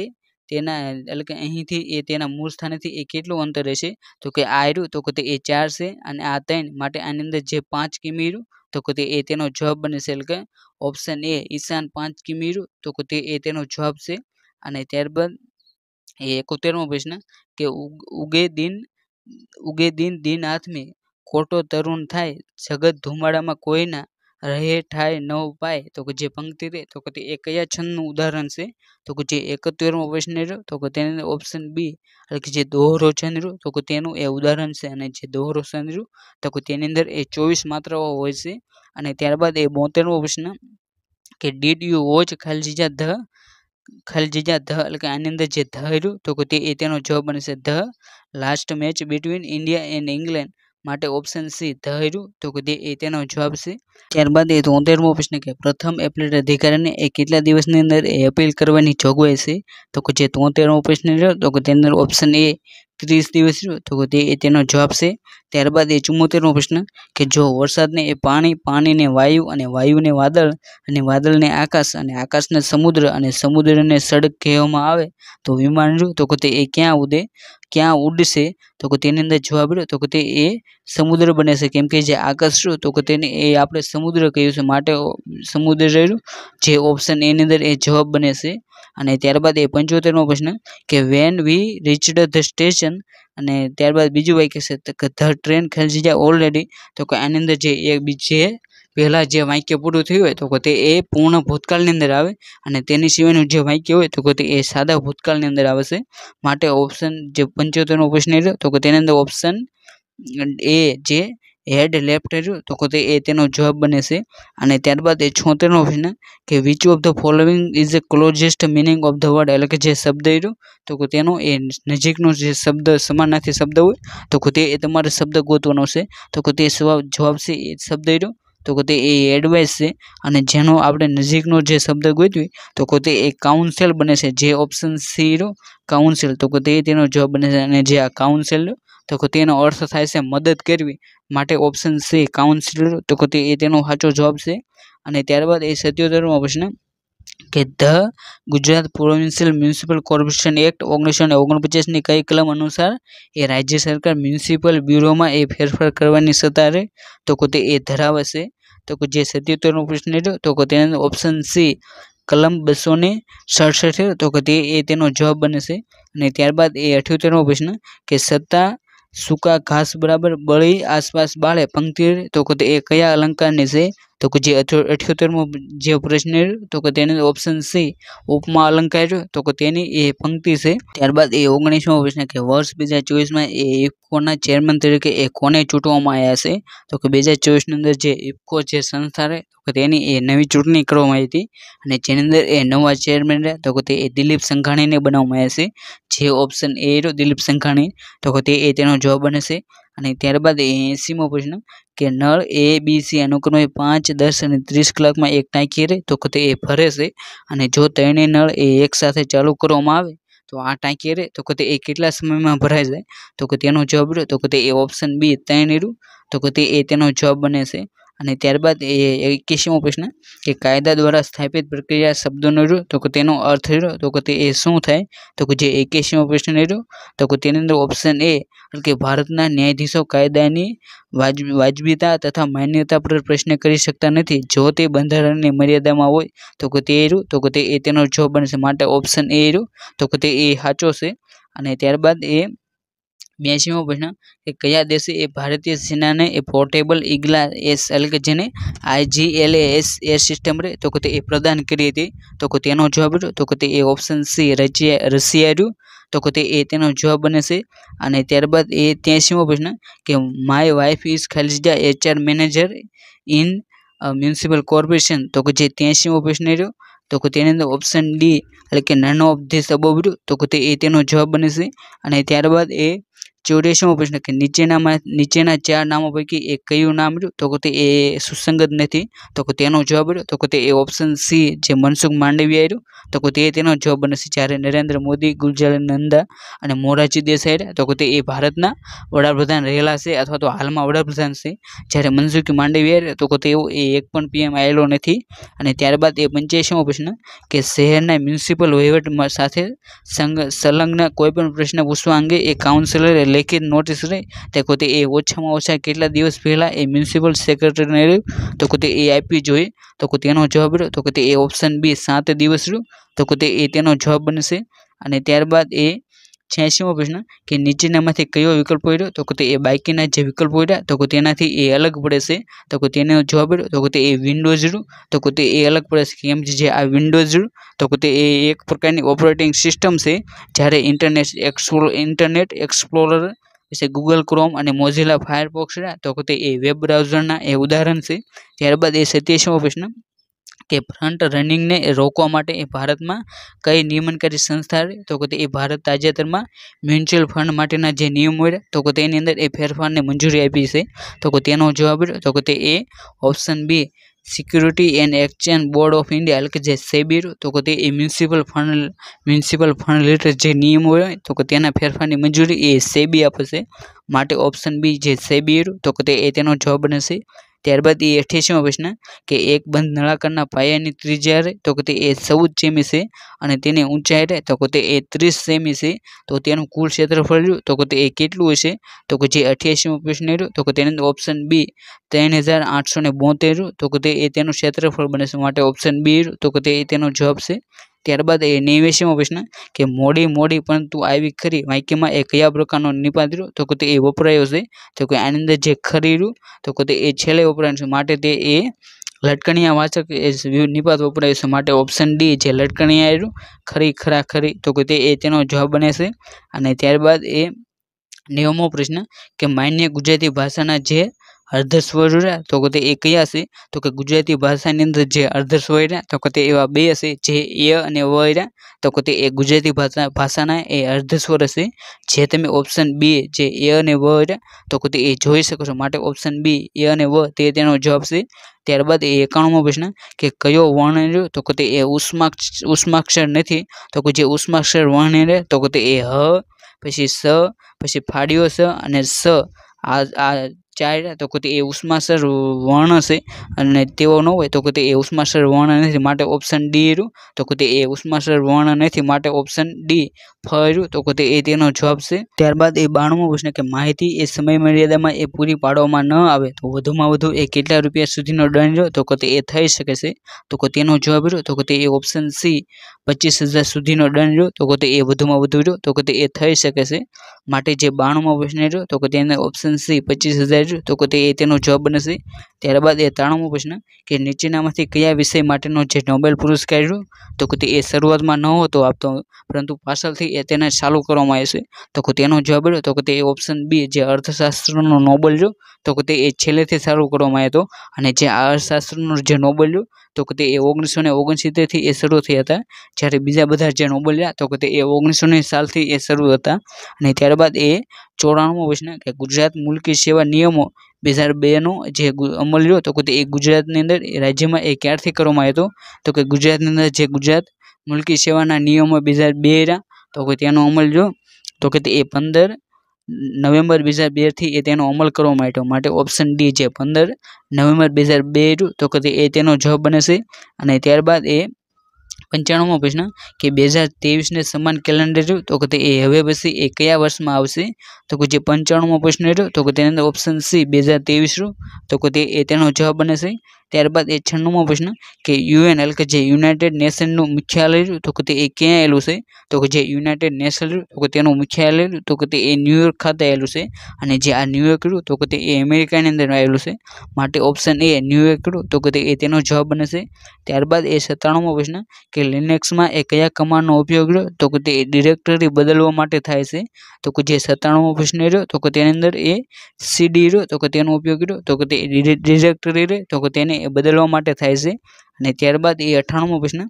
તેના એટલે કે અહીંથી એ તેના મૂળ સ્થાનેથી એ કેટલું અંતર રહેશે તો કે આ રહ્યું તો કે તે એ ચાર છે અને આ ત્રણ માટે આની અંદર જે પાંચ કિમી રહ્યું તો કે તે એ તેનો જવાબ બને છે એટલે કે ઓપ્શન એ ઈશાન પાંચ કિમી રહ્યું તો કે તે એ તેનો જવાબ છે અને ત્યારબાદ એ એકોતેરમો પ્રશ્ન કે ઉગે દિન ઉગે દિન દિન આથમી ખોટો તરુણ થાય જગત ધુમાડામાં કોઈના રહે ઠાય ન પાય તો કે જે પંક્તિ રહે તો કે તે એ કયા છંદનું ઉદાહરણ છે તો કે જે એકતેરમો પ્રશ્ન રહ્યો તો કે તેને ઓપ્શન બી એટલે કે જે દોહરો છંદ રહ્યો તો કે તેનું એ ઉદાહરણ છે અને જે દોહરો છંદ રહ્યું તો કે તેની અંદર એ ચોવીસ માત્રાઓ હોય છે અને ત્યારબાદ એ બોતેરમો પ્રશ્ન કે ડીડ યુ વોચ ખાલજીજા ધ ખાલજીજા ધ એટલે કે આની અંદર જે ધ રહ્યું તો કે તે તેનો જવાબ બનશે the last match between India and England માટે ઓપ્શન સી ધૈર્ય તો કે એ તેનો જવાબ છે ત્યારબાદ એ તોતેરમો પ્રશ્ન કે પ્રથમ એપ્લેટ અધિકારીને એ કેટલા દિવસની અંદર એ અપીલ કરવાની જોગવાઈ છે તો કે જે તોતેરમો પ્રશ્ન રહ્યો તો કે તેની અંદર ઓપ્શન એ ત્રીસ દિવસ તો તે તેનો જવાબ છે ત્યારબાદ એ ચુમ્મોતેરમો પ્રશ્ન કે જો વરસાદને એ પાણી પાણીને વાયુ અને વાયુને વાદળ અને વાદળને આકાશ અને આકાશને સમુદ્ર અને સમુદ્રને સડક કહેવામાં આવે તો વિમાન રહ્યું તો કે તે એ ક્યાં ઉદે ક્યાં ઉડશે તો કે તેની અંદર જવાબ રહ્યો તો કે તે એ સમુદ્ર બને છે કેમ કે જે આકાશ રહ્યું તો કે તેને એ આપણે સમુદ્ર કહ્યું છે માટે સમુદ્ર રહ્યું જે ઓપ્શન એની અંદર એ જવાબ બને છે અને ત્યારબાદ એ પંચોતેરમો પ્રશ્ન કે when we reached the station અને ત્યારબાદ બીજું વાક્ય છે કે ધ ટ્રેન ખેલસી જાય ઓલરેડી તો કે આની અંદર જે એ બીજે પહેલાં જે વાક્ય પૂરું થયું હોય તો કે તે એ પૂર્ણ ભૂતકાળની અંદર આવે અને તેની સિવાયનું જે વાક્ય હોય તો કે તે એ સાદા ભૂતકાળની અંદર આવશે માટે ઓપ્શન જે પંચોતેરમો પ્રશ્ન રહ્યો તો કે તેની અંદર ઓપ્શન એ જે હેડ લેફ્ટ હેડ તો કે એ તેનો જવાબ બને છે અને ત્યારબાદ એ છોતેરનો પ્રશ્ન કે which of the following is a closest meaning of the word એટલે કે જે શબ્દ રહ્યો તો કે તેનો એ નજીકનો જે શબ્દ સમાનાર્થી શબ્દ હોય તો કે એ તમારે શબ્દ ગોતવાનો છે તો કે તે જવાબ છે એ શબ્દ રહ્યો તો કે એ એડવાઇસ છે અને જેનો આપણે નજીકનો જે શબ્દ ગોતવી તો કે એ કાઉન્સેલ બને છે જે ઓપ્શન સી રહ્યો કાઉન્સેલ તો કે તે તેનો જવાબ બને છે અને જે આ કાઉન્સેલ તો તેનો અર્થ થાય છે મદદ કરવી માટે ઓપ્શન સી કાઉન્સિલર તો તે એ તેનો સાચો જવાબ છે અને ત્યારબાદ એ સત્યોતેરમો પ્રશ્ન કે the Gujarat provincial municipal corporation act ઓગણીસો ને ઓગણપચાસની કઈ કલમ અનુસાર એ રાજ્ય સરકાર મ્યુનિસિપલ બ્યુરોમાં એ ફેરફાર કરવાની સત્તા રહે તો તે એ ધરાવે છે તો કે જે સત્યોતેરનો પ્રશ્ન રહ્યો તો તેનો ઓપ્શન સી કલમ બસો ને સડસઠ તો કે તે એ તેનો જવાબ બને છે અને ત્યારબાદ એ અઠ્યોતેરમો પ્રશ્ન કે સત્તા સૂકા ઘાસ બરાબર બળી આસપાસ બાળે પંક્તિ તો એ કયા અલંકારની છે તો કે જે અઠ્યોતેરમો જે પ્રશ્ન તો કે તેને ઓપ્શન સી ઉપમા અલંકાર તો કે તેની એ પંક્તિ છે ત્યારબાદ એ ઓગણીસમો પ્રશ્ન કે વર્ષ બે હજાર ચોવીસમાં એ ઇફકોના ચેરમેન તરીકે એ કોને ચૂંટવામાં આવ્યા છે તો કે બે હજાર ચોવીસની અંદર જે ઇફકો જે સંસ્થા રહે તો કે તેની એ નવી ચૂંટણી કરવામાં આવી હતી અને જેની અંદર એ નવા ચેરમેન રહ્યા તો કે તે એ દિલીપ સંઘાણીને બનાવવામાં આવ્યા છે જે ઓપ્શન એ રહ્યો દિલીપ સંઘાણી તો કે તે એ તેનો જવાબ બને છે અને ત્યારબાદ એંસીમો પ્રશ્ન કે નળ એ બી સી અનુક્રમે પાંચ દસ અને ત્રીસ કલાકમાં એક ટાંકી રહે તો તે એ ફરે છે અને જો ત્રણેય નળ એ એકસાથે ચાલુ કરવામાં આવે તો આ ટાંકી રહે તો તે એ કેટલા સમયમાં ભરાઈ જાય તો કે તેનો જવાબ રહ્યો તો કે એ ઓપ્શન બી રહ્યું તો કે એ તેનો જવાબ બને છે અને ત્યારબાદ એ એકવીસમો પ્રશ્ન કે કાયદા દ્વારા સ્થાપિત પ્રક્રિયા શબ્દોનો રહ્યો તો કે તેનો અર્થ રહ્યો તો કે તે એ શું થાય તો કે જે એકવીસમો પ્રશ્ન રહ્યો તો કે તેની અંદર ઓપ્શન એ કે ભારતના ન્યાયાધીશો કાયદાની વાજબીતા તથા માન્યતા પર પ્રશ્ન કરી શકતા નથી જો તે બંધારણની મર્યાદામાં હોય તો કે તે રહ્યું તો કે તે એ તેનો જવાબ બનશે માટે ઓપ્શન એ રહ્યું તો કે તે એ સાચો છે અને ત્યારબાદ એ બ્યાસીમો પ્રશ્ન કે કયા દેશે એ ભારતીય સેનાને એ પોર્ટેબલ ઇગ્લા એસ એટલે કે જેને આઈજીએલએ એસ એર સિસ્ટમ રહે તો કે તે એ પ્રદાન કરી હતી તો કે તેનો જવાબ રહ્યો તો કે તે એ ઓપ્શન સી રશિયા રશિયા રહ્યું તો કે તે એ તેનો જવાબ બને છે અને ત્યારબાદ એ ત્યાંસીમો પ્રશ્ન કે માય વાઇફ ઇઝ ખલિજા H R manager in municipal corporation તો કે જે ત્યાંસીમો પ્રશ્ન રહ્યો તો કે તેની અંદર ઓપ્શન ડી એટલે કે નાનો ઓફ ધી સબોબ રહ્યું તો કે તે એ તેનો જવાબ બને છે અને ત્યારબાદ એ ચોર્યાસીમો પ્રશ્ન કે નીચેનામાં નીચેના ચાર નામો પૈકી એ કયું નામ રહ્યું તો કે તે એ સુસંગત નથી તો કે તેનો જવાબ રહ્યો તો કે તે એ ઓપ્શન સી જે મનસુખ માંડવી આવ્યું તો કે તે તેનો જવાબ બનશે જ્યારે નરેન્દ્ર મોદી ગુલજાર નંદા અને મોરારજી દેસાઈ રહ્યા તો કે તે એ ભારતના વડાપ્રધાન રહેલા છે અથવા તો હાલમાં વડાપ્રધાન છે જ્યારે મનસુખ માંડવી રહ્યા તો કે તેઓ એ એક પણ પીએમ આવેલો નથી અને ત્યારબાદ એ પંચ્યાસીમો પ્રશ્ન કે શહેરના મ્યુનિસિપલ વહીવટ સાથે સંલગ્ન કોઈપણ પ્રશ્ન પૂછવા અંગે એ કાઉન્સિલર લેખિત નોટિસ રહી તે પોતે એ ઓછામાં ઓછા કેટલા દિવસ પહેલાં એ મ્યુનિસિપલ સેક્રેટરીને રહ્યું તો કોતે એ આપવી જોઈએ તો કે તેનો જવાબ રહ્યો તો કે એ ઓપ્શન બી સાત દિવસ રહ્યું તો કે એ તેનો જવાબ બનશે અને ત્યારબાદ એ છ્યાસીમો પ્રશ્ન કે નીચેનામાંથી કયો વિકલ્પ પડ્યો તો કે એ બાઇકના જે વિકલ્પ પડ્યા તો કે તેનાથી એ અલગ પડે છે તો કે તેનો જવાબ પડ્યો તો કે તે એ વિન્ડોઝનું તો કે તે એ અલગ પડે છે કેમ કે જે આ વિન્ડોઝનું તો કે તે એ એક પ્રકારની ઓપરેટિંગ સિસ્ટમ છે જ્યારે ઇન્ટરનેટ એક્સપ્લો ઇન્ટરનેટ એક્સપ્લોરર પછી ગૂગલ ક્રોમ અને મોઝીલા મોઝિલા ફાયરફોક્સના તો કે તે એ વેબ બ્રાઉઝરના એ ઉદાહરણ છે ત્યારબાદ એ સત્યાસીમો પ્રશ્ન કે ફ્રન્ટ રનિંગને રોકવા માટે એ ભારતમાં કઈ નિયમનકારી સંસ્થા તો કે એ ભારત તાજેતરમાં મ્યુચ્યુઅલ ફંડ માટેના જે નિયમ હોય તો કે તેની અંદર એ ફેરફારને મંજૂરી આપી છે તો કે તેનો જવાબ તો કે તે એ option B security and exchange board of India એટલે કે જે સેબી તો કે તે એ municipal fund municipal fund related જે નિયમ હોય તો કે તેના ફેરફારની મંજૂરી એ સેબી આપશે માટે ઓપ્શન બી જે સેબી તો કે તે તેનો જવાબ બનશે ત્યારબાદ એ અઠ્યાસીમાં પ્રશ્ન કે એક બંધ નળાકારના પાયાની ત્રિજ્યા તો કે તે એ ચૌદ સેમી છે અને તેની ઊંચાઈ રહે તો કે તે એ ત્રીસ સેમી છે તો તેનું કુલ ક્ષેત્રફળ રહ્યું તો કે તે એ કેટલું હશે તો કે જે અઠ્યાસીમાં પ્રશ્ન રહ્યું તો કે તેની અંદર ઓપ્શન બી ત્રણ હજાર આઠસો ને બોતેર તો કે તે એ તેનું ક્ષેત્રફળ બને છે માટે ઓપ્શન બી તો કે તે તેનો જવાબ છે ત્યારબાદ એ નેવ્યાસીમો પ્રશ્ન કે મોડી મોડી પરંતુ આવી ખરી વાક્યમાં એ કયા પ્રકારનો નિપાત રહ્યો તો કે એ વપરાયો છે તો કે આની અંદર જે ખરીરું તો કે એ છેલ્લે વપરાયું છે માટે તે એ લટકણીયા વાચક એ નિપાત વપરાયું છે માટે ઓપ્શન ડી જે લટકણીયા આવ્યું ખરી ખરા ખરી તો કે તે એ તેનો જવાબ બને છે અને ત્યારબાદ એ નિયમો પ્રશ્ન કે માન્ય ગુજરાતી ભાષાના જે અર્ધસ્વર રહ્યા તો કે એ કયા છે તો કે ગુજરાતી ભાષાની અંદર જે અર્ધસ્વર રહ્યા તો કે એવા બે હશે જે એ અને વ રહ્યા તો કે એ ગુજરાતી ભાષા ભાષાના એ અર્ધસ્વર હશે જે તમે ઓપ્શન બી જે એ અને વ રહ્યા તો કે એ જોઈ શકો છો માટે ઓપ્શન બી એ અને વ તે તેનો જવાબ છે ત્યારબાદ એ એકાણુંમો પ્રશ્ન કે કયો વર્ણ રહ્યો તો કે એ ઉષ્મા ઉષ્માક્ષર નથી તો કે જે ઉષ્માક્ષર વર્ણ રહે તો કે એ હ પછી સ પછી ફાડ્યો સ અને સ આ આ ચાર તો કે એ ઉષ્માસર વર્ણ છે અને તેઓ ન હોય તો કે એ ઉષ્માસર વર્ણ નથી માટે ઓપ્શન ડી રહ્યું તો કે એ ઉષ્માસર વર્ણ નથી માટે ઓપ્શન ડી ફર્યું તો કે એ તેનો જવાબ છે ત્યારબાદ એ બાણું પ્રશ્ન કે માહિતી એ સમય મર્યાદામાં એ પૂરી પાડવામાં ન આવે તો વધુમાં વધુ એ કેટલા રૂપિયા સુધીનો દંડ રહ્યો તો કે એ થઈ શકે છે તો કે તેનો જવાબ રહ્યો તો કે એ ઓપ્શન સી પચીસ હજાર સુધીનો દંડ રહ્યો તો કે એ વધુમાં વધુ રહ્યો તો કે એ થઈ શકે છે માટે જે બાણુંમાં પ્રશ્ન રહ્યો તો કે તેને ઓપ્શન સી પચીસ હજાર જ તો કે એ તેનો જવાબ બનશે ત્યારબાદ એ ત્રાણુમો પ્રશ્ન કે નીચેનામાંથી કયા વિષય માટેનો જે નોબેલ પુરસ્કાર રહ્યો તો કે એ શરૂઆતમાં નહોતો આપતો પરંતુ પાછળથી એ તેને ચાલુ કરવામાં આવ્યો છે તો કે તેનો જવાબ રહ્યો તો કે તે ઓપ્શન બી જે અર્થશાસ્ત્રનો નોબલ રહ્યો તો કે તે એ છેલ્લેથી શરૂ કરવામાં આવ્યો હતો અને જે આ અર્થશાસ્ત્રનું જે નોબલ્યું તો કે તે એ ઓગણીસો ને ઓગણસિત્તેરથી એ શરૂ થયા હતા જ્યારે બીજા બધા જે નોબલ રહ્યા તો કે તે એ ઓગણીસો ને સાલથી એ શરૂ હતા અને ત્યારબાદ એ ચોરાણું વર્ષના કે ગુજરાત મુલકી સેવા નિયમો બે હજાર બેનો જે અમલ રહ્યો તો કે તે ગુજરાતની અંદર એ રાજ્યમાં એ ક્યારથી કરવામાં આવ્યો હતો તો કે ગુજરાતની અંદર જે ગુજરાત મુલકી સેવાના નિયમો બે હજાર બે રહ્યા તો કે તેનો અમલ રહ્યો તો કે તે એ પંદર નવેમ્બર બે હજાર બેથી એ તેનો અમલ કરવા માંડ્યો માટે ઓપ્શન ડી છે પંદર નવેમ્બર બે હજાર બે તો કે એ તેનો જવાબ બને અને ત્યારબાદ એ પંચાણુંમો પ્રશ્ન કે બે હજાર ત્રેવીસને સમાન કેલેન્ડર રહ્યું તો કે એ હવે પછી એ કયા વર્ષમાં આવશે તો કે જે પંચાણુંમો પ્રશ્ન રહ્યો તો કે તેની અંદર ઓપ્શન સી બે હજાર ત્રેવીસ રહ્યું તો કે એ તેનો જવાબ બને છે ત્યારબાદ એ છન્નુંમાં પ્રશ્ન કે યુએનએલ કે જે યુનાઇટેડ નેશનનું મુખ્યાલય રહ્યું તો કે તે એ ક્યાં આવેલું છે તો કે જે યુનાઇટેડ નેશન રહ્યું તો કે તેનું મુખ્યાલય રહ્યું તો કે તે એ ન્યૂયોર્ક ખાતે આવેલું છે અને જે આ ન્યૂયોર્ક રહ્યું તો કે તે એ અમેરિકાની અંદર આવેલું છે માટે ઓપ્શન એ ન્યૂયોર્ક રહ્યું તો કે તે એ તેનો જવાબ છે ત્યારબાદ એ સત્તાણુંમાં પ્રશ્ન કે લિનેક્સમાં એ કયા કમાન્ડનો ઉપયોગ રહ્યો તો કે તે ડિરેક્ટરી બદલવા માટે થાય છે તો કે જે સત્તાણુંમાં પ્રશ્ન રહ્યો તો કે તેની અંદર એ સીડી રહ્યો તો કે તેનો ઉપયોગ રહ્યો તો કે તે ડિરેક્ટરી રહે તો કે તેને એ બદલવા માટે થાય છે અને ત્યારબાદ એ અઠ્ઠાણુંમો પ્રશ્ન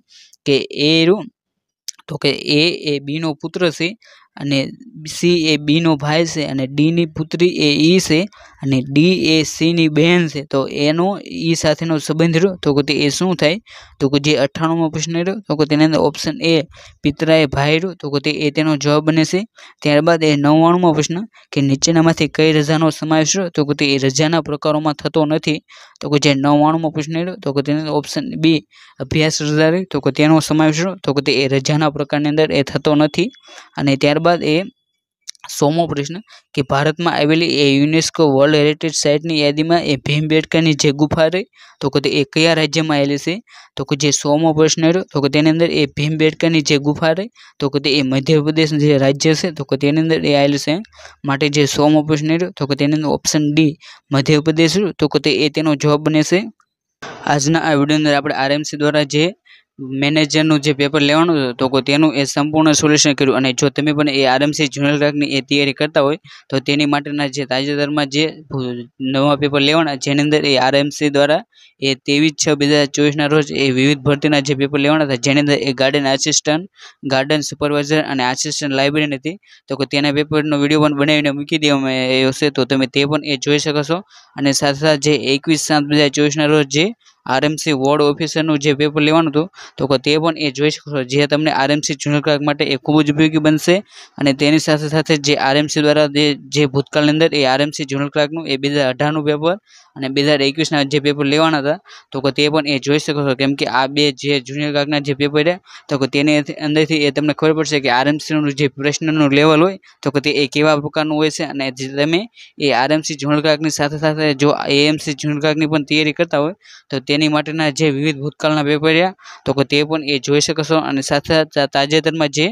કે એ તો કે એ એ બીનો પુત્ર છે અને સી એ બીનો ભાઈ છે અને ડીની પુત્રી એ ઈ e છે અને ડી એ સીની બહેન છે તો એનો ઈ e સાથેનો સંબંધ રહ્યો તો કે એ શું થાય તો કે જે અઠ્ઠાણુંમાં પ્રશ્ન રહ્યો તો કે તેની અંદર ઓપ્શન એ પિતરાએ ભાઈ રહ્યો તો કે એ તેનો જવાબ બને છે ત્યારબાદ એ નવ્વાણુંમાં પ્રશ્ન કે નીચેનામાંથી કઈ રજાનો સમાવેશ રહ્યો તો કે એ રજાના પ્રકારોમાં થતો નથી તો કે જે નવ્વાણુંમાં પ્રશ્ન રહ્યો તો કે તેની અંદર ઓપ્શન બી અભ્યાસ રજા રહી તો કે તેનો સમાવેશ રહ્યો તો કે એ રજાના પ્રકારની અંદર એ થતો નથી અને ત્યારબાદ ત્યારબાદ એ સોમો પ્રશ્ન કે ભારતમાં આવેલી એ યુનેસ્કો વર્લ્ડ હેરિટેજ સાઇટની યાદીમાં એ ભીમબેડકરની જે ગુફા રહી તો કે એ કયા રાજ્યમાં આવેલી છે તો કે જે સોમો પ્રશ્ન રહ્યો તો કે તેની અંદર એ ભીમબેડકરની જે ગુફા રહી તો કે તે એ મધ્યપ્રદેશનું જે રાજ્ય છે તો કે તેની અંદર એ આવેલું છે માટે જે સોમો પ્રશ્ન રહ્યો તો કે તેની અંદર ઓપ્શન ડી મધ્યપ્રદેશ રહ્યું તો કે એ તેનો જવાબ બને છે આજના આ વિડીયો અંદર આપણે આરએમસી દ્વારા જે મેનેજરનું જે પેપર લેવાનું હતું તો તેનું એ સંપૂર્ણ સોલ્યુશન કર્યું અને જો તમે પણ એ આરએમસી જુનિયર ક્લાર્કની એ તૈયારી કરતા હોય તો તેની માટેના જે તાજેતરમાં જે નવા પેપર લેવાના જેની અંદર એ આરએમસી દ્વારા એ ત્રેવીસ છ બે હજાર ચોવીસના રોજ એ વિવિધ ભરતીના જે પેપર લેવાના હતા જેની અંદર એ ગાર્ડન આસિસ્ટન્ટ ગાર્ડન સુપરવાઇઝર અને આસિસ્ટન્ટ લાઇબ્રેરી હતી તો તેના પેપરનો વિડીયો પણ બનાવીને મૂકી દેવામાં આવ્યો છે તો તમે તે પણ એ જોઈ શકશો અને સાથે સાથે જે એકવીસ સાત બે હજાર ચોવીસના રોજ જે આરએમસી વોર્ડ ઓફિસરનું જે પેપર લેવાનું હતું તો તે પણ એ જોઈ શકો જે તમને આરએમસી જુનિયર ક્લાર્ક માટે એ ખૂબ જ ઉપયોગી બનશે અને તેની સાથે સાથે જે આરએમસી દ્વારા જે ભૂતકાળની અંદર એ આરએમસી જુનિયર ક્લાર્કનું એ બે હજાર અઢારનું પેપર અને બે હજાર એકવીસના જે પેપર લેવાના હતા તો કે તે પણ એ જોઈ શકો છો કેમ કે આ બે જે જુનિયર કાગના જે પેપર રહ્યા તો કે તેની અંદરથી એ તમને ખબર પડશે કે આરએમસીનું જે પ્રશ્નનું લેવલ હોય તો કે તે એ કેવા પ્રકારનું હોય છે અને જે તમે એ આરએમસી જુનિયર કાગની સાથે સાથે જો એએમસી જુનિયર કાગની પણ તૈયારી કરતા હોય તો તેની માટેના જે વિવિધ ભૂતકાળના પેપર રહ્યા તો કે તે પણ એ જોઈ શકશો અને સાથે સાથે તાજેતરમાં જે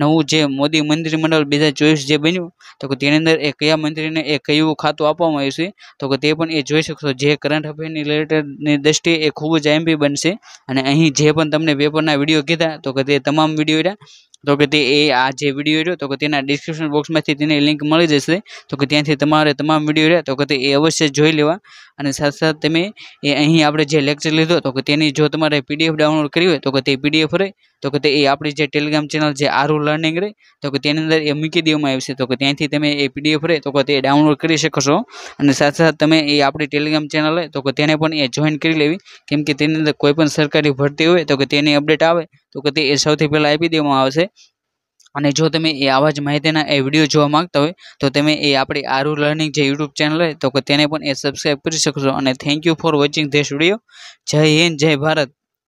નવું જે મોદી મંત્રીમંડળ બે હજાર ચોવીસ જે બન્યું તો કે તેની અંદર એ કયા મંત્રીને એ કયું ખાતું આપવામાં આવ્યું છે તો કે તે પણ એ જોઈ જોઈ શકશો જે કરંટ અફેરની રિલેટેડની દ્રષ્ટિએ એ ખૂબ જ આઈએમપી બનશે અને અહીં જે પણ તમને પેપરના વિડીયો કીધા તો કે તે તમામ વિડીયો રહ્યા તો કે તે એ આ જે વિડીયો રહ્યો તો કે તેના ડિસ્ક્રિપ્શન બોક્સમાંથી તેને લિંક મળી જશે તો કે ત્યાંથી તમારે તમામ વિડીયો રહ્યા તો કે તે એ અવશ્ય જોઈ લેવા અને સાથે સાથે તમે એ અહીં આપણે જે લેક્ચર લીધો તો કે તેની જો તમારે પીડીએફ ડાઉનલોડ કરી હોય તો કે તે પીડીએફ રહે તો કે તે એ આપણી જે ટેલિગ્રામ ચેનલ જે આરુ લર્નિંગ રહે તો કે તેની અંદર એ મૂકી દેવામાં આવશે તો કે ત્યાંથી તમે એ પીડીએફ રહે તો કે તે ડાઉનલોડ કરી શકશો અને સાથે સાથે તમે એ આપણી ટેલિગ્રામ ચેનલ હોય તો કે તેને પણ એ જોઈન કરી લેવી કેમ કે તેની અંદર કોઈ પણ સરકારી ભરતી હોય તો કે તેની અપડેટ આવે તો કે તે સૌથી પહેલાં આપી દેવામાં આવશે અને જો તમે એ આવા જ માહિતીના એ વિડીયો જોવા માંગતા હોય તો તમે એ આપણી આરુ લર્નિંગ જે યુટ્યુબ ચેનલ હોય તો કે તેને પણ એ સબસ્ક્રાઈબ કરી શકશો અને thank you for watching this video જય હિન્દ જય ભારત